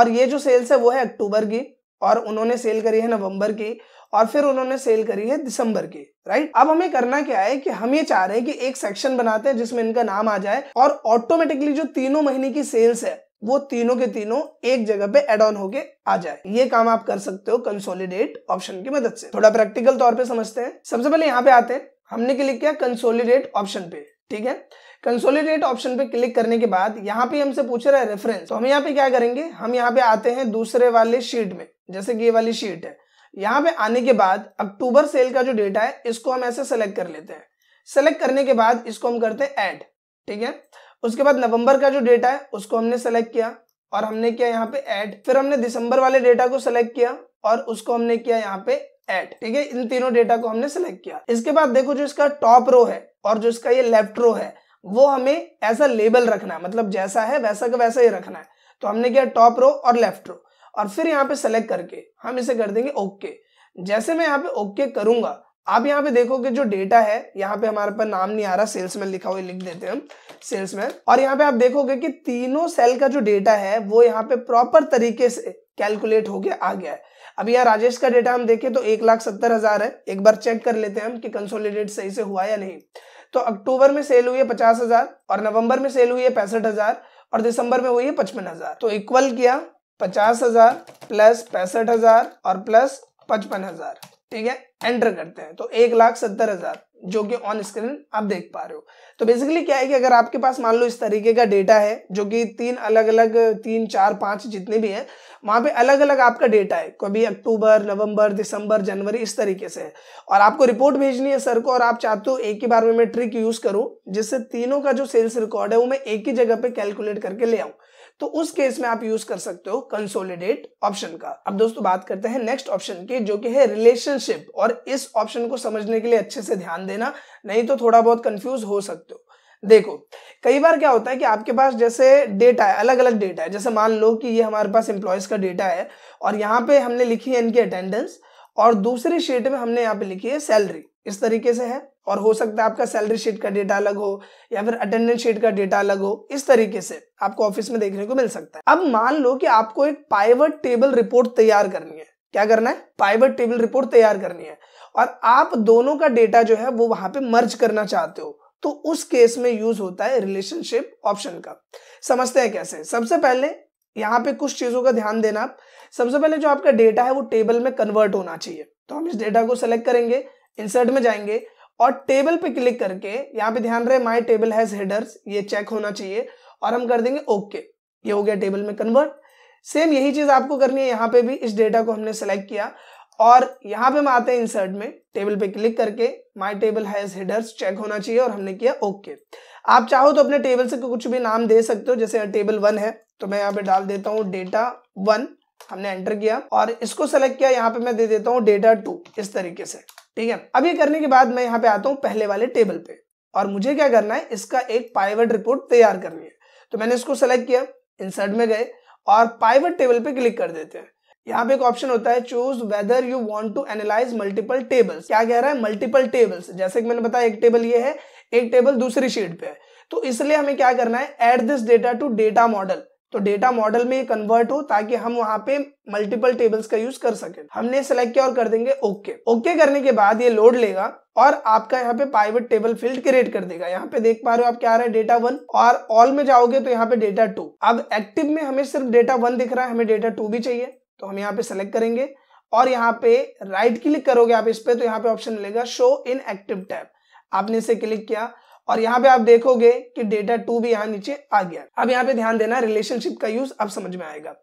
और ये जो सेल्स है वो है अक्टूबर की और उन्होंने सेल करी है नवंबर की और फिर उन्होंने सेल करी है दिसंबर की राइट अब हमें करना क्या है कि हम ये चाह रहे हैं कि एक सेक्शन बनाते हैं जिसमें इनका नाम आ जाए और ऑटोमेटिकली जो तीनों महीने की सेल्स है वो तीनों के तीनों एक जगह पे एड ऑन होके आ जाए ये काम आप कर सकते हो कंसोलिडेट ऑप्शन की मदद से थोड़ा प्रैक्टिकल तौर पे समझते हैं सबसे पहले यहाँ पे आते हैं हमने क्लिक किया कंसोलिडेट ऑप्शन पे ठीक है कंसोलिडेट ऑप्शन पे क्लिक करने के बाद यहाँ पे हमसे पूछ रहा है रेफरेंस तो हम यहाँ पे क्या करेंगे हम यहाँ पे आते हैं दूसरे वाले शीट में जैसे कि ये वाली शीट है यहां पे आने के बाद अक्टूबर सेल का जो डेटा है इसको हम ऐसे सेलेक्ट कर लेते हैं सेलेक्ट करने के बाद इसको हम करते हैं ऐड ठीक है उसके बाद नवंबर का जो डेटा है उसको हमने सेलेक्ट किया और हमने किया यहाँ पे ऐड फिर हमने दिसंबर वाले डेटा को सेलेक्ट किया और उसको हमने किया यहाँ पे ऐड ठीक है इन तीनों डेटा को हमने सेलेक्ट किया इसके बाद देखो जो इसका टॉप रो है और जो इसका ये लेफ्ट रो है वो हमें ऐसा लेबल रखना है मतलब जैसा है वैसा का वैसा ही रखना है तो हमने किया टॉप रो और लेफ्ट रो और फिर यहाँ पे सेलेक्ट करके हम इसे कर देंगे ओके जैसे मैं यहाँ पे ओके करूंगा आप यहाँ पे देखोगे जो डेटा है यहाँ पे हमारे पास नाम नहीं आ रहा सेल्समैन लिखा हुआ लिख देते हैं हम सेल्समैन और यहाँ पे आप देखोगे कि तीनों सेल का जो डेटा है वो यहाँ पे प्रॉपर तरीके से कैलकुलेट होके आ गया है अभी यहाँ राजेश का डेटा हम देखें तो एक लाख सत्तर हजार है एक बार चेक कर लेते हैं हम कि कंसोलिडेट सही से हुआ या नहीं तो अक्टूबर में सेल हुई है पचास हजार और नवंबर में सेल हुई है पैंसठ हजार और दिसंबर में हुई है पचपन हजार तो इक्वल किया पचास हजार प्लस पैंसठ हजार और प्लस पचपन हजार ठीक है एंटर करते हैं तो एक लाख सत्तर हजार जो कि ऑन स्क्रीन आप देख पा रहे हो तो बेसिकली क्या है कि अगर आपके पास मान लो इस तरीके का डेटा है जो कि तीन अलग अलग तीन चार पांच जितने भी हैं वहां पे अलग अलग आपका डेटा है कभी अक्टूबर नवंबर दिसंबर जनवरी इस तरीके से है और आपको रिपोर्ट भेजनी है सर को और आप चाहते हो एक ही बार में मैं ट्रिक यूज़ करूँ जिससे तीनों का जो सेल्स रिकॉर्ड है वो मैं एक ही जगह पर कैलकुलेट करके ले आऊं तो उस केस में आप यूज कर सकते हो कंसोलिडेट ऑप्शन का अब दोस्तों बात करते हैं नेक्स्ट ऑप्शन की जो कि है रिलेशनशिप और इस ऑप्शन को समझने के लिए अच्छे से ध्यान देना नहीं तो थोड़ा बहुत कंफ्यूज हो सकते हो देखो कई बार क्या होता है कि आपके पास जैसे डेटा है अलग अलग डेटा है जैसे मान लो कि ये हमारे पास एम्प्लॉयज़ का डेटा है और यहाँ पे हमने लिखी है इनकी अटेंडेंस और दूसरी शीट में हमने यहाँ पे लिखी है सैलरी इस तरीके से है और हो सकता है आपका सैलरी शीट का डेटा अलग हो या फिर अटेंडेंस शीट का डेटा अलग हो इस तरीके से आपको ऑफिस में देखने को मिल सकता है अब मान लो कि आपको एक पाइवट टेबल रिपोर्ट तैयार करनी है क्या करना है पाइवट टेबल रिपोर्ट तैयार करनी है और आप दोनों का डेटा जो है वो वहां पे मर्ज करना चाहते हो तो उस केस में यूज होता है रिलेशनशिप ऑप्शन का समझते हैं कैसे सबसे पहले यहाँ पे कुछ चीजों का ध्यान देना आप सबसे पहले जो आपका डेटा है वो टेबल में कन्वर्ट होना चाहिए तो हम इस डेटा को सेलेक्ट करेंगे इंसर्ट में जाएंगे और टेबल पे क्लिक करके यहाँ पे ध्यान रहे माई टेबल हैज हेडर्स ये चेक होना चाहिए और हम कर देंगे ओके okay. ये हो गया टेबल में कन्वर्ट सेम यही चीज आपको करनी है यहाँ पे भी इस डेटा को हमने सेलेक्ट किया और यहाँ पे हम आते हैं इंसर्ट में टेबल पे क्लिक करके my table has headers check होना चाहिए और हमने किया ओके okay. आप चाहो तो अपने टेबल से कुछ भी नाम दे सकते हो जैसे टेबल वन है तो मैं यहाँ पे डाल देता हूँ डेटा वन हमने एंटर किया और इसको सेलेक्ट किया यहाँ पे मैं दे देता हूँ डेटा टू इस तरीके से ठीक है अब ये करने के बाद मैं यहाँ पे आता हूँ पहले वाले टेबल पे और मुझे क्या करना है इसका एक पाइवेट रिपोर्ट तैयार करनी है तो मैंने इसको सेलेक्ट किया इंसर्ट में गए और पाइवेट टेबल पे क्लिक कर देते हैं यहाँ पे एक ऑप्शन होता है choose whether you want to analyse multiple tables क्या कह रहा है मल्टीपल टेबल्स जैसे कि मैंने बताया एक टेबल ये है एक टेबल दूसरी शीट पे है तो इसलिए हमें क्या करना है add this data to data model तो डेटा मॉडल में कन्वर्ट हो ताकि हम वहां पे मल्टीपल टेबल्स का यूज कर सके हमने सेलेक्ट किया और कर देंगे ओके okay. ओके okay करने के बाद ये लोड लेगा और आपका यहाँ पे पाइवट टेबल फील्ड क्रिएट कर देगा यहाँ पे देख पा रहे हो आप क्या आ रहा है डेटा वन और ऑल में जाओगे तो यहाँ पे डेटा टू अब एक्टिव में हमें सिर्फ डेटा वन दिख रहा है हमें डेटा टू भी चाहिए तो हम यहाँ पे सेलेक्ट करेंगे और यहाँ पे राइट क्लिक करोगे आप इस पे तो यहाँ पे ऑप्शन मिलेगा शो इन एक्टिव टैब आपने इसे क्लिक किया और यहाँ पे आप देखोगे कि डेटा टू भी यहाँ नीचे आ गया अब यहाँ पे ध्यान देना रिलेशनशिप का यूज अब समझ में आएगा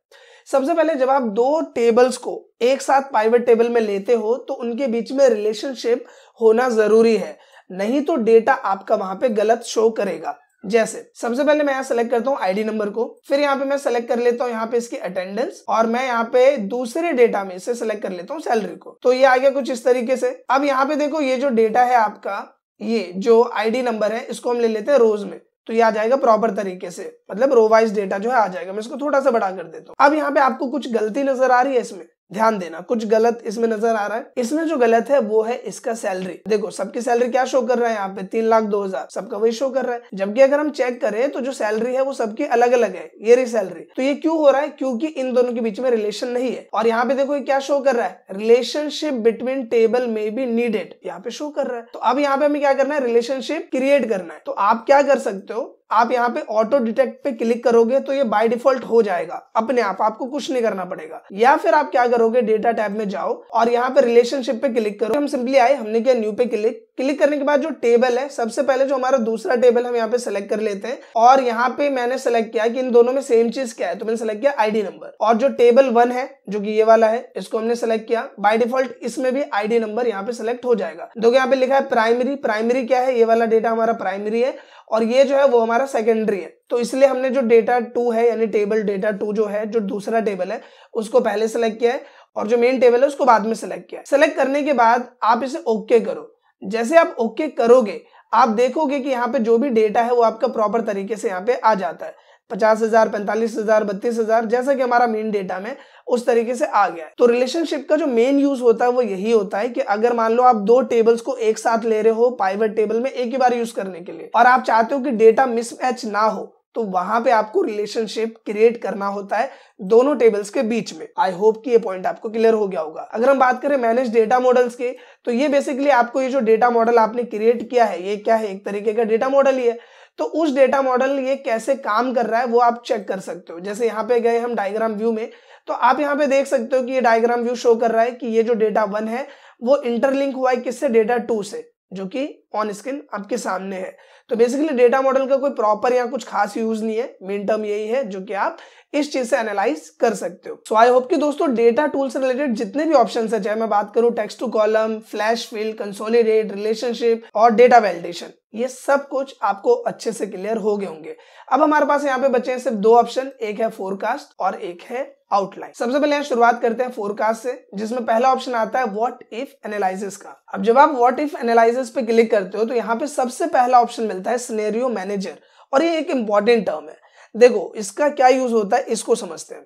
सबसे पहले जब आप दो टेबल्स को एक साथ प्राइवेट टेबल में लेते हो तो उनके बीच में रिलेशनशिप होना जरूरी है नहीं तो डेटा आपका वहां पे गलत शो करेगा जैसे सबसे पहले मैं यहाँ सेलेक्ट करता हूँ आईडी नंबर को फिर यहाँ पे मैं सेलेक्ट कर लेता हूँ यहाँ पे इसकी अटेंडेंस और मैं यहाँ पे दूसरे डेटा में इसे सेलेक्ट कर लेता हूँ सैलरी को तो ये आ गया कुछ इस तरीके से अब यहाँ पे देखो ये जो डेटा है आपका ये जो आईडी नंबर है इसको हम ले लेते हैं रोज में तो ये आ जाएगा प्रॉपर तरीके से मतलब रोवाइज डेटा जो है आ जाएगा मैं इसको थोड़ा सा बढ़ा कर देता हूँ अब यहाँ पे आपको कुछ गलती नजर आ रही है इसमें ध्यान देना कुछ गलत इसमें नजर आ रहा है इसमें जो गलत है वो है इसका सैलरी देखो सबकी सैलरी क्या शो कर रहा है यहाँ पे तीन लाख दो हजार सबका वही शो कर रहा है जबकि अगर हम चेक करें तो जो सैलरी है वो सबकी अलग अलग है ये रही सैलरी तो ये क्यों हो रहा है क्योंकि इन दोनों के बीच में रिलेशन नहीं है और यहाँ पे देखो ये क्या शो कर रहा है relationship between table may be needed यहाँ पे शो कर रहा है तो अब यहाँ पे हमें क्या करना है रिलेशनशिप क्रिएट करना है तो आप क्या कर सकते हो आप यहाँ पे ऑटो डिटेक्ट पे क्लिक करोगे तो ये बाय डिफॉल्ट हो जाएगा अपने आप आपको कुछ नहीं करना पड़ेगा या फिर आप क्या करोगे डेटा टैब में जाओ और यहाँ पे रिलेशनशिप पे क्लिक करो हम सिंपली आए हमने किया न्यू पे क्लिक क्लिक करने के बाद जो टेबल है सबसे पहले जो हमारा दूसरा टेबल हम यहाँ पे सिलेक्ट कर लेते हैं और यहाँ पे मैंने सेलेक्ट किया कि इन दोनों में सेम चीज क्या है तो मैंने सेलेक्ट किया आईडी नंबर और जो टेबल वन है जो कि ये वाला है इसको हमने सेलेक्ट किया बाय डिफॉल्ट इसमें भी आईडी नंबर यहाँ पे सेलेक्ट हो जाएगा देखो यहाँ पे लिखा है प्राइमरी प्राइमरी क्या है ये वाला डेटा हमारा प्राइमरी है और ये जो है वो हमारा सेकेंडरी है तो इसलिए हमने जो डेटा टू है यानी टेबल डेटा टू जो है जो दूसरा टेबल है उसको पहले सेलेक्ट किया है और जो मेन टेबल है उसको बाद में सेलेक्ट किया है सेलेक्ट करने के बाद आप इसे ओके okay करो जैसे आप ओके okay करोगे आप देखोगे कि यहाँ पे जो भी डेटा है वो आपका प्रॉपर तरीके से यहाँ पे आ जाता है पचास हजार पैंतालीस हजार बत्तीस हजार जैसा कि हमारा मेन डेटा में उस तरीके से आ गया है तो रिलेशनशिप का जो मेन यूज होता है वो यही होता है कि अगर मान लो आप दो टेबल्स को एक साथ ले रहे हो पाइवेट टेबल में एक ही बार यूज करने के लिए और आप चाहते हो कि डेटा मिसमैच ना हो तो वहां पे आपको रिलेशनशिप क्रिएट करना होता है दोनों टेबल्स के बीच में आई होप कि ये पॉइंट आपको क्लियर हो गया होगा अगर हम बात करें मैनेज डेटा मॉडल्स के तो ये बेसिकली आपको ये जो डेटा मॉडल आपने क्रिएट किया है ये क्या है एक तरीके का डेटा मॉडल ही है तो उस डेटा मॉडल ये कैसे काम कर रहा है वो आप चेक कर सकते हो जैसे यहाँ पे गए हम डायग्राम व्यू में तो आप यहाँ पे देख सकते हो कि ये डायग्राम व्यू शो कर रहा है कि ये जो डेटा वन है वो इंटरलिंक हुआ है किससे डेटा टू से जो कि ऑन स्क्रीन आपके सामने है तो बेसिकली डेटा मॉडल का कोई प्रॉपर या कुछ खास यूज नहीं है मेन टर्म यही है जो कि आप इस चीज से एनालाइज कर सकते हो सो आई होप कि दोस्तों डेटा टूल से रिलेटेड जितने भी ऑप्शन है चाहे मैं बात करूं text to column flash field consolidate relationship और डेटा वैलिडेशन ये सब कुछ आपको अच्छे से क्लियर हो गए होंगे अब हमारे पास यहाँ पे बचे हैं सिर्फ दो ऑप्शन एक है फोरकास्ट और एक है आउटलाइन सबसे पहले यहाँ शुरुआत करते हैं फोरकास्ट से जिसमें पहला ऑप्शन आता है व्हाट इफ एनालिसिस का अब जब आप व्हाट इफ एनालिसिस पे क्लिक करते हो तो यहाँ पे सबसे पहला ऑप्शन मिलता है स्नेरियो मैनेजर और ये एक इंपॉर्टेंट टर्म है देखो इसका क्या यूज होता है इसको समझते हैं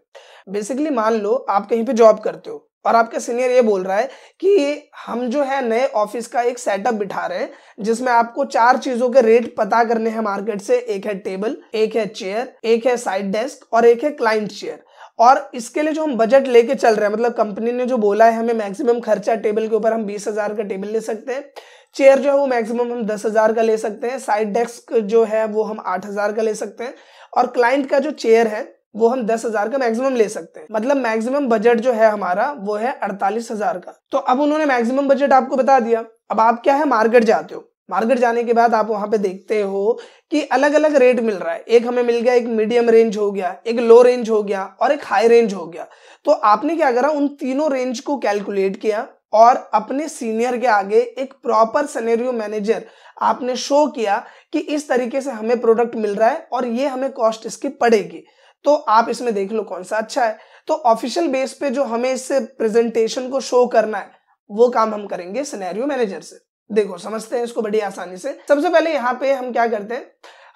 बेसिकली मान लो आप कहीं पे जॉब करते हो और आपका सीनियर ये बोल रहा है कि हम जो है नए ऑफिस का एक सेटअप बिठा रहे हैं जिसमें आपको चार चीजों के रेट पता करने हैं मार्केट से एक है टेबल एक है चेयर एक है साइड डेस्क और एक है क्लाइंट चेयर और इसके लिए जो हम बजट लेके चल रहे हैं मतलब कंपनी ने जो बोला है हमें मैक्सिमम खर्चा टेबल के ऊपर हम बीस हजार का टेबल ले सकते हैं चेयर जो है वो मैक्सिमम हम दस हजार का ले सकते हैं साइड डेस्क जो है वो हम आठ हजार का ले सकते हैं और क्लाइंट का जो चेयर है वो हम दस हजार का मैक्सिमम ले सकते हैं मतलब मैक्सिमम बजट जो है हमारा वो है अड़तालीस हजार का तो अब उन्होंने मैक्सिमम बजट आपको बता दिया अब आप क्या है मार्केट जाते हो मार्केट जाने के बाद आप वहां पे देखते हो कि अलग अलग रेट मिल रहा है एक हमें मिल गया एक मीडियम रेंज हो गया एक लो रेंज हो गया और एक हाई रेंज हो गया तो आपने क्या करा उन तीनों रेंज को कैलकुलेट किया और अपने सीनियर के आगे एक प्रॉपर सनेरियो मैनेजर आपने शो किया कि इस तरीके से हमें प्रोडक्ट मिल रहा है और ये हमें कॉस्ट इसकी पड़ेगी तो आप इसमें देख लो कौन सा अच्छा है तो ऑफिशियल बेस पे जो हमें इस प्रेजेंटेशन को शो करना है वो काम हम करेंगे सिनेरियो मैनेजर से देखो समझते हैं इसको बड़ी आसानी से सबसे पहले यहाँ पे हम क्या करते हैं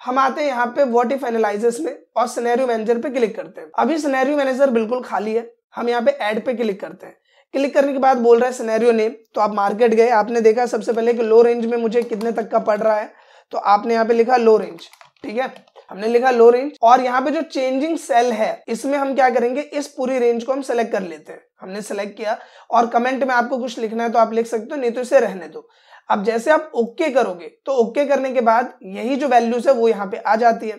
हम आते हैं यहाँ पे वॉट इफ एनालिसिस में और सिनेरियो मैनेजर पे क्लिक करते हैं अभी सिनेरियो मैनेजर बिल्कुल खाली है हम यहाँ पे एड पे क्लिक करते हैं क्लिक करने के बाद बोल रहा है सिनेरियो नेम तो आप मार्केट गए आपने देखा सबसे पहले कि लो रेंज में मुझे कितने तक का पड़ रहा है तो आपने यहाँ पे लिखा लो रेंज ठीक है हमने लिखा लो रेंज और यहाँ पे जो चेंजिंग सेल है इसमें हम क्या करेंगे इस पूरी रेंज को हम सेलेक्ट कर लेते हैं हमने सेलेक्ट किया और कमेंट में आपको कुछ लिखना है तो आप लिख सकते हो नहीं तो इसे रहने दो अब जैसे आप ओके okay करोगे तो ओके okay करने के बाद यही जो वैल्यूज है वो यहाँ पे आ जाती है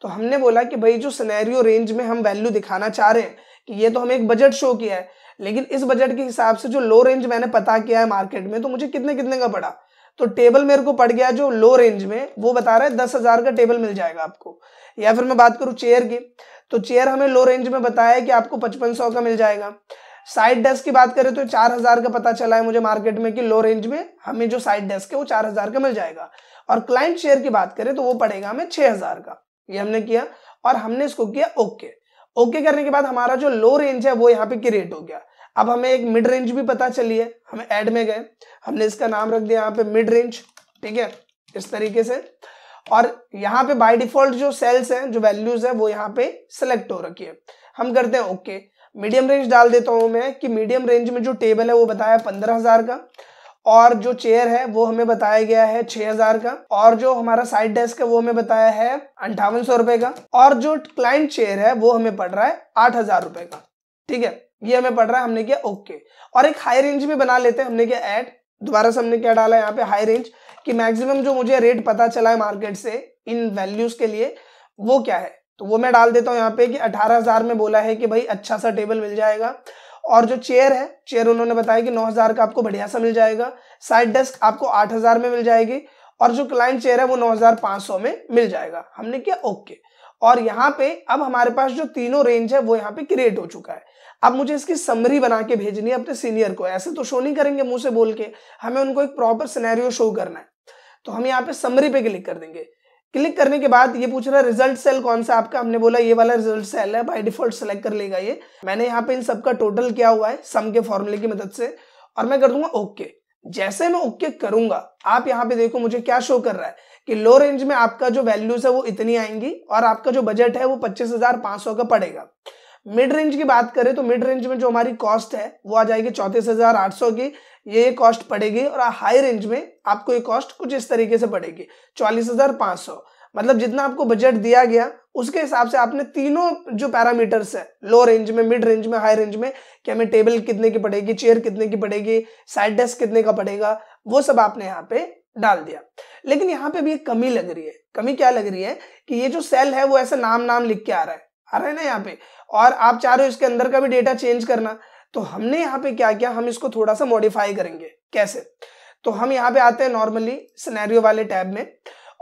तो हमने बोला कि भाई जो सिनेरियो रेंज में हम वैल्यू दिखाना चाह रहे हैं कि ये तो हमें एक बजट शो किया है लेकिन इस बजट के हिसाब से जो लो रेंज मैंने पता किया है मार्केट में तो मुझे कितने कितने का पड़ा तो टेबल मेरे को पड़ गया जो लो रेंज में वो बता रहा है दस हजार का टेबल मिल जाएगा आपको या फिर मैं बात करूं चेयर की तो चेयर हमें लो रेंज में बताया कि आपको पचपन सौ का मिल जाएगा साइड डेस्क की बात करें तो चार हजार का पता चला है मुझे मार्केट में कि लो रेंज में हमें जो साइड डेस्क है वो चार हजार का मिल जाएगा और क्लाइंट शेयर की बात करें तो वो पड़ेगा हमें छह हजार का ये हमने किया और हमने इसको किया ओके ओके करने के बाद हमारा जो लो रेंज है वो यहाँ पे क्रिएट हो गया अब हमें एक मिड रेंज भी पता चली है हम एड में गए हमने इसका नाम रख दिया यहाँ पे मिड रेंज ठीक है इस तरीके से और यहाँ पे बाय डिफॉल्ट जो सेल्स हैं जो वैल्यूज है वो यहाँ पे सिलेक्ट हो रखी है हम करते हैं ओके okay. मीडियम रेंज डाल देता हूं मैं कि मीडियम रेंज में जो टेबल है वो बताया पंद्रह हजार का और जो चेयर है वो हमें बताया गया है छह हजार का और जो हमारा साइड डेस्क है वो हमें बताया है अंठावन सौ रुपए का और जो क्लाइंट चेयर है वो हमें पड़ रहा है आठ हजार रुपए का ठीक है ये हमें पड़ रहा है हमने किया ओके और एक हाई रेंज भी बना लेते हैं हमने क्या एड दोबारा से हमने क्या डाला है यहाँ पे हाई रेंज कि मैक्सिमम जो मुझे रेट पता चला है मार्केट से इन वैल्यूज के लिए वो क्या है तो वो मैं डाल देता हूँ यहाँ पे कि अठारह हजार में बोला है कि भाई अच्छा सा टेबल मिल जाएगा और जो चेयर है चेयर उन्होंने बताया कि नौ हजार का आपको बढ़िया सा मिल जाएगा साइड डेस्क आपको आठ हजार में मिल जाएगी और जो क्लाइंट चेयर है वो नौ हजार पांच सौ में मिल जाएगा हमने किया ओके और यहाँ पे अब हमारे पास जो तीनों रेंज है वो यहाँ पे क्रिएट हो चुका है अब मुझे इसकी समरी बना के भेजनी है अपने सीनियर को ऐसे तो शो नहीं करेंगे मुंह से बोल के हमें उनको एक प्रॉपर सिनेरियो शो करना है तो हम यहाँ पे समरी पे क्लिक कर देंगे क्लिक करने के बाद ये पूछ रहा है रिजल्ट सेल कौन सा आपका हमने बोला ये वाला रिजल्ट सेल है बाय डिफॉल्ट सेलेक्ट कर लेगा ये मैंने यहाँ पे इन सबका टोटल क्या हुआ है सम के फॉर्मूले की मदद से और मैं कर दूंगा ओके जैसे मैं ओके करूंगा आप यहाँ पे देखो मुझे क्या शो कर रहा है कि लो रेंज में आपका जो वैल्यूज है वो इतनी आएंगी और आपका जो बजट है वो पच्चीस का पड़ेगा मिड रेंज की बात करें तो मिड रेंज में जो हमारी कॉस्ट है वो आ जाएगी चौतीस की ये कॉस्ट पड़ेगी और हाई रेंज में आपको ये कॉस्ट कुछ इस तरीके से पड़ेगी चालीस हजार पांच सौ मतलब जितना आपको बजट दिया गया उसके हिसाब से आपने तीनों जो पैरामीटर्स है लो रेंज में मिड रेंज में हाई रेंज में कि हमें टेबल कितने की पड़ेगी चेयर कितने की पड़ेगी साइड डेस्क कितने का पड़ेगा वो सब आपने यहाँ पे डाल दिया लेकिन यहाँ पे भी एक कमी लग रही है कमी क्या लग रही है कि ये जो सेल है वो ऐसे नाम नाम लिख के आ रहा है आ रहा है ना यहाँ पे और आप चाह रहे हो इसके अंदर का भी डेटा चेंज करना तो हमने यहाँ पे क्या किया हम इसको थोड़ा सा मॉडिफाई करेंगे कैसे तो हम यहाँ पे आते हैं नॉर्मली सिनेरियो वाले टैब में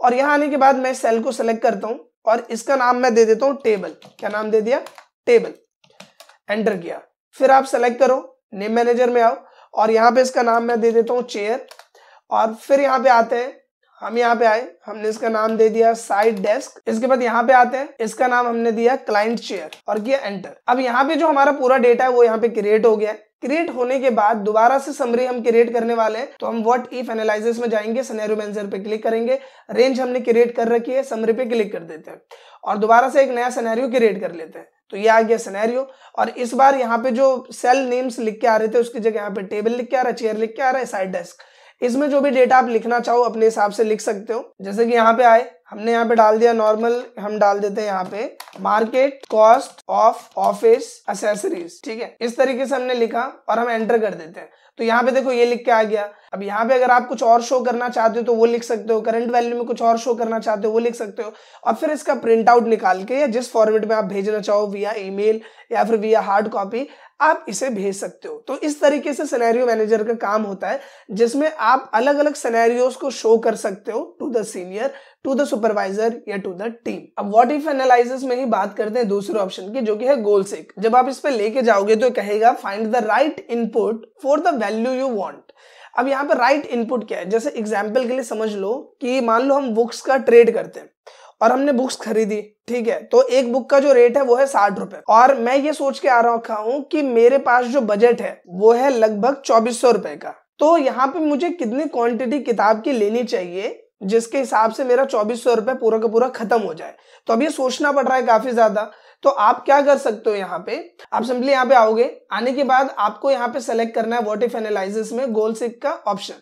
और यहाँ आने के बाद मैं सेल को सेलेक्ट करता हूँ और इसका नाम मैं दे देता हूँ टेबल क्या नाम दे दिया टेबल एंटर किया फिर आप सेलेक्ट करो नेम मैनेजर में आओ और यहाँ पे इसका नाम मैं दे देता हूँ चेयर और फिर यहाँ पे आते हैं हम यहाँ पे आए हमने इसका नाम दे दिया साइड डेस्क इसके बाद यहाँ पे आते हैं इसका नाम हमने दिया क्लाइंट चेयर और किया एंटर अब यहाँ पे जो हमारा पूरा डेटा है वो यहाँ पे क्रिएट हो गया है क्रिएट होने के बाद दोबारा से समरी हम क्रिएट करने वाले हैं तो हम व्हाट इफ एनालिस में जाएंगे मैनेजर पे क्लिक करेंगे रेंज हमने क्रिएट कर रखी है समरी पे क्लिक कर देते हैं और दोबारा से एक नया सनेरियो क्रिएट कर लेते हैं तो ये आ गया सनेरियो और इस बार यहाँ पे जो सेल नेम्स लिख के आ रहे थे उसकी जगह यहाँ पे टेबल लिख के आ रहा है चेयर लिख के आ रहा है साइड डेस्क इसमें जो भी डेटा आप लिखना चाहो अपने हिसाब से लिख सकते हो जैसे कि यहाँ पे आए हमने यहाँ पे डाल दिया नॉर्मल हम डाल देते हैं यहाँ पे market cost of office accessories ठीक है इस तरीके से हमने लिखा और हम एंटर कर देते हैं तो यहाँ पे देखो ये लिख के आ गया अब यहाँ पे अगर आप कुछ और शो करना चाहते हो तो वो लिख सकते हो करंट वैल्यू में कुछ और शो करना चाहते हो वो लिख सकते हो और फिर इसका प्रिंट आउट निकाल के या जिस फॉर्मेट में आप भेजना चाहो वी ईमेल या फिर वी हार्ड कॉपी आप इसे भेज सकते हो तो इस तरीके से सिनेरियो मैनेजर का काम होता है जिसमें आप अलग अलग सिनेरियोस को शो कर सकते हो to the senior to the supervisor या टू द टीम अब व्हाट इफ एनालिसिस में ही बात करते हैं दूसरे ऑप्शन की जो कि है गोल सेक जब आप इस पर लेके जाओगे तो कहेगा find the right input for the value you want अब यहाँ पर राइट इनपुट क्या है जैसे एग्जाम्पल के लिए समझ लो कि मान लो हम बुक्स का ट्रेड करते हैं और हमने बुक्स खरीदी ठीक है तो एक बुक का जो रेट है वो है साठ रुपए और मैं ये सोच के आ रखा हूँ कि मेरे पास जो बजट है वो है लगभग चौबीस सौ रुपए का तो यहाँ पे मुझे कितनी क्वांटिटी किताब की लेनी चाहिए जिसके हिसाब से मेरा चौबीस सौ रुपए पूरा का पूरा खत्म हो जाए तो अब ये सोचना पड़ रहा है काफी ज्यादा तो आप क्या कर सकते हो यहाँ पे आप सिंपली यहाँ पे आओगे आने के बाद आपको यहाँ पे सेलेक्ट करना है वॉट इफ एनालिस में गोल सिक का ऑप्शन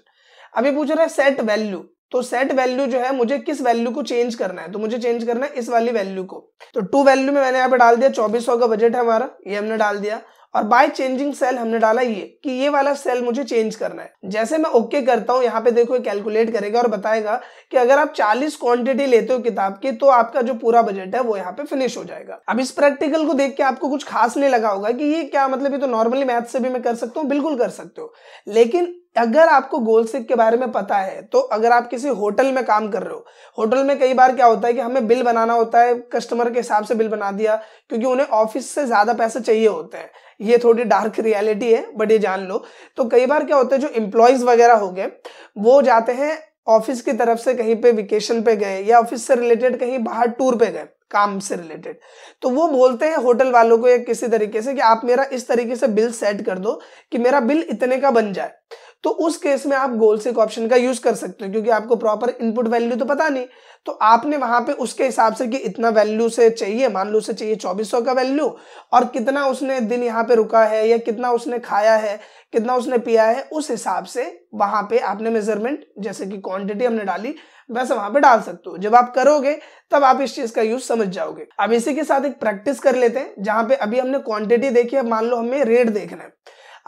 अभी पूछ रहा है सेट वैल्यू तो सेट वैल्यू जो है मुझे किस वैल्यू को चेंज करना है तो मुझे चेंज करना है इस वाली वैल्यू को तो टू वैल्यू में मैंने यहाँ पे डाल दिया चौबीस का बजट है हमारा ये हमने डाल दिया और बाय चेंजिंग सेल हमने डाला ये कि ये वाला सेल मुझे चेंज करना है जैसे मैं ओके okay करता हूँ यहाँ पे देखो कैलकुलेट करेगा और बताएगा कि अगर आप 40 क्वांटिटी लेते हो किताब की तो आपका जो पूरा बजट है वो यहाँ पे फिनिश हो जाएगा अब इस प्रैक्टिकल को देख के आपको कुछ खास नहीं लगा होगा कि ये क्या मतलब ये तो नॉर्मली मैथ से भी मैं कर सकता हूँ बिल्कुल कर सकते हो लेकिन अगर आपको गोल सेक के बारे में पता है तो अगर आप किसी होटल में काम कर रहे हो होटल में कई बार क्या होता है कि हमें बिल बनाना होता है कस्टमर के हिसाब से बिल बना दिया क्योंकि उन्हें ऑफिस से ज़्यादा पैसे चाहिए होते हैं ये थोड़ी डार्क रियलिटी है बट ये जान लो तो कई बार क्या होता है जो इम्प्लॉयज वगैरह हो गए वो जाते हैं ऑफिस की तरफ से कहीं पे वेकेशन पे गए या ऑफिस से रिलेटेड कहीं बाहर टूर पे गए काम से रिलेटेड तो वो बोलते हैं होटल वालों को या किसी तरीके से कि आप मेरा इस तरीके से बिल सेट कर दो कि मेरा बिल इतने का बन जाए तो उस केस में आप गोल ऑप्शन का यूज कर सकते हो क्योंकि आपको प्रॉपर इनपुट वैल्यू तो पता नहीं तो आपने वहां पे उसके हिसाब से कि इतना वैल्यू से चाहिए मान लो उसे चाहिए 2400 का वैल्यू और कितना उसने दिन यहाँ पे रुका है या कितना उसने खाया है कितना उसने पिया है उस हिसाब से वहां पे आपने मेजरमेंट जैसे कि क्वांटिटी हमने डाली वैसे वहां पे डाल सकते हो जब आप करोगे तब आप इस चीज का यूज समझ जाओगे अब इसी के साथ एक प्रैक्टिस कर लेते हैं जहां पे अभी हमने क्वांटिटी देखी है मान लो हमें रेट देखना है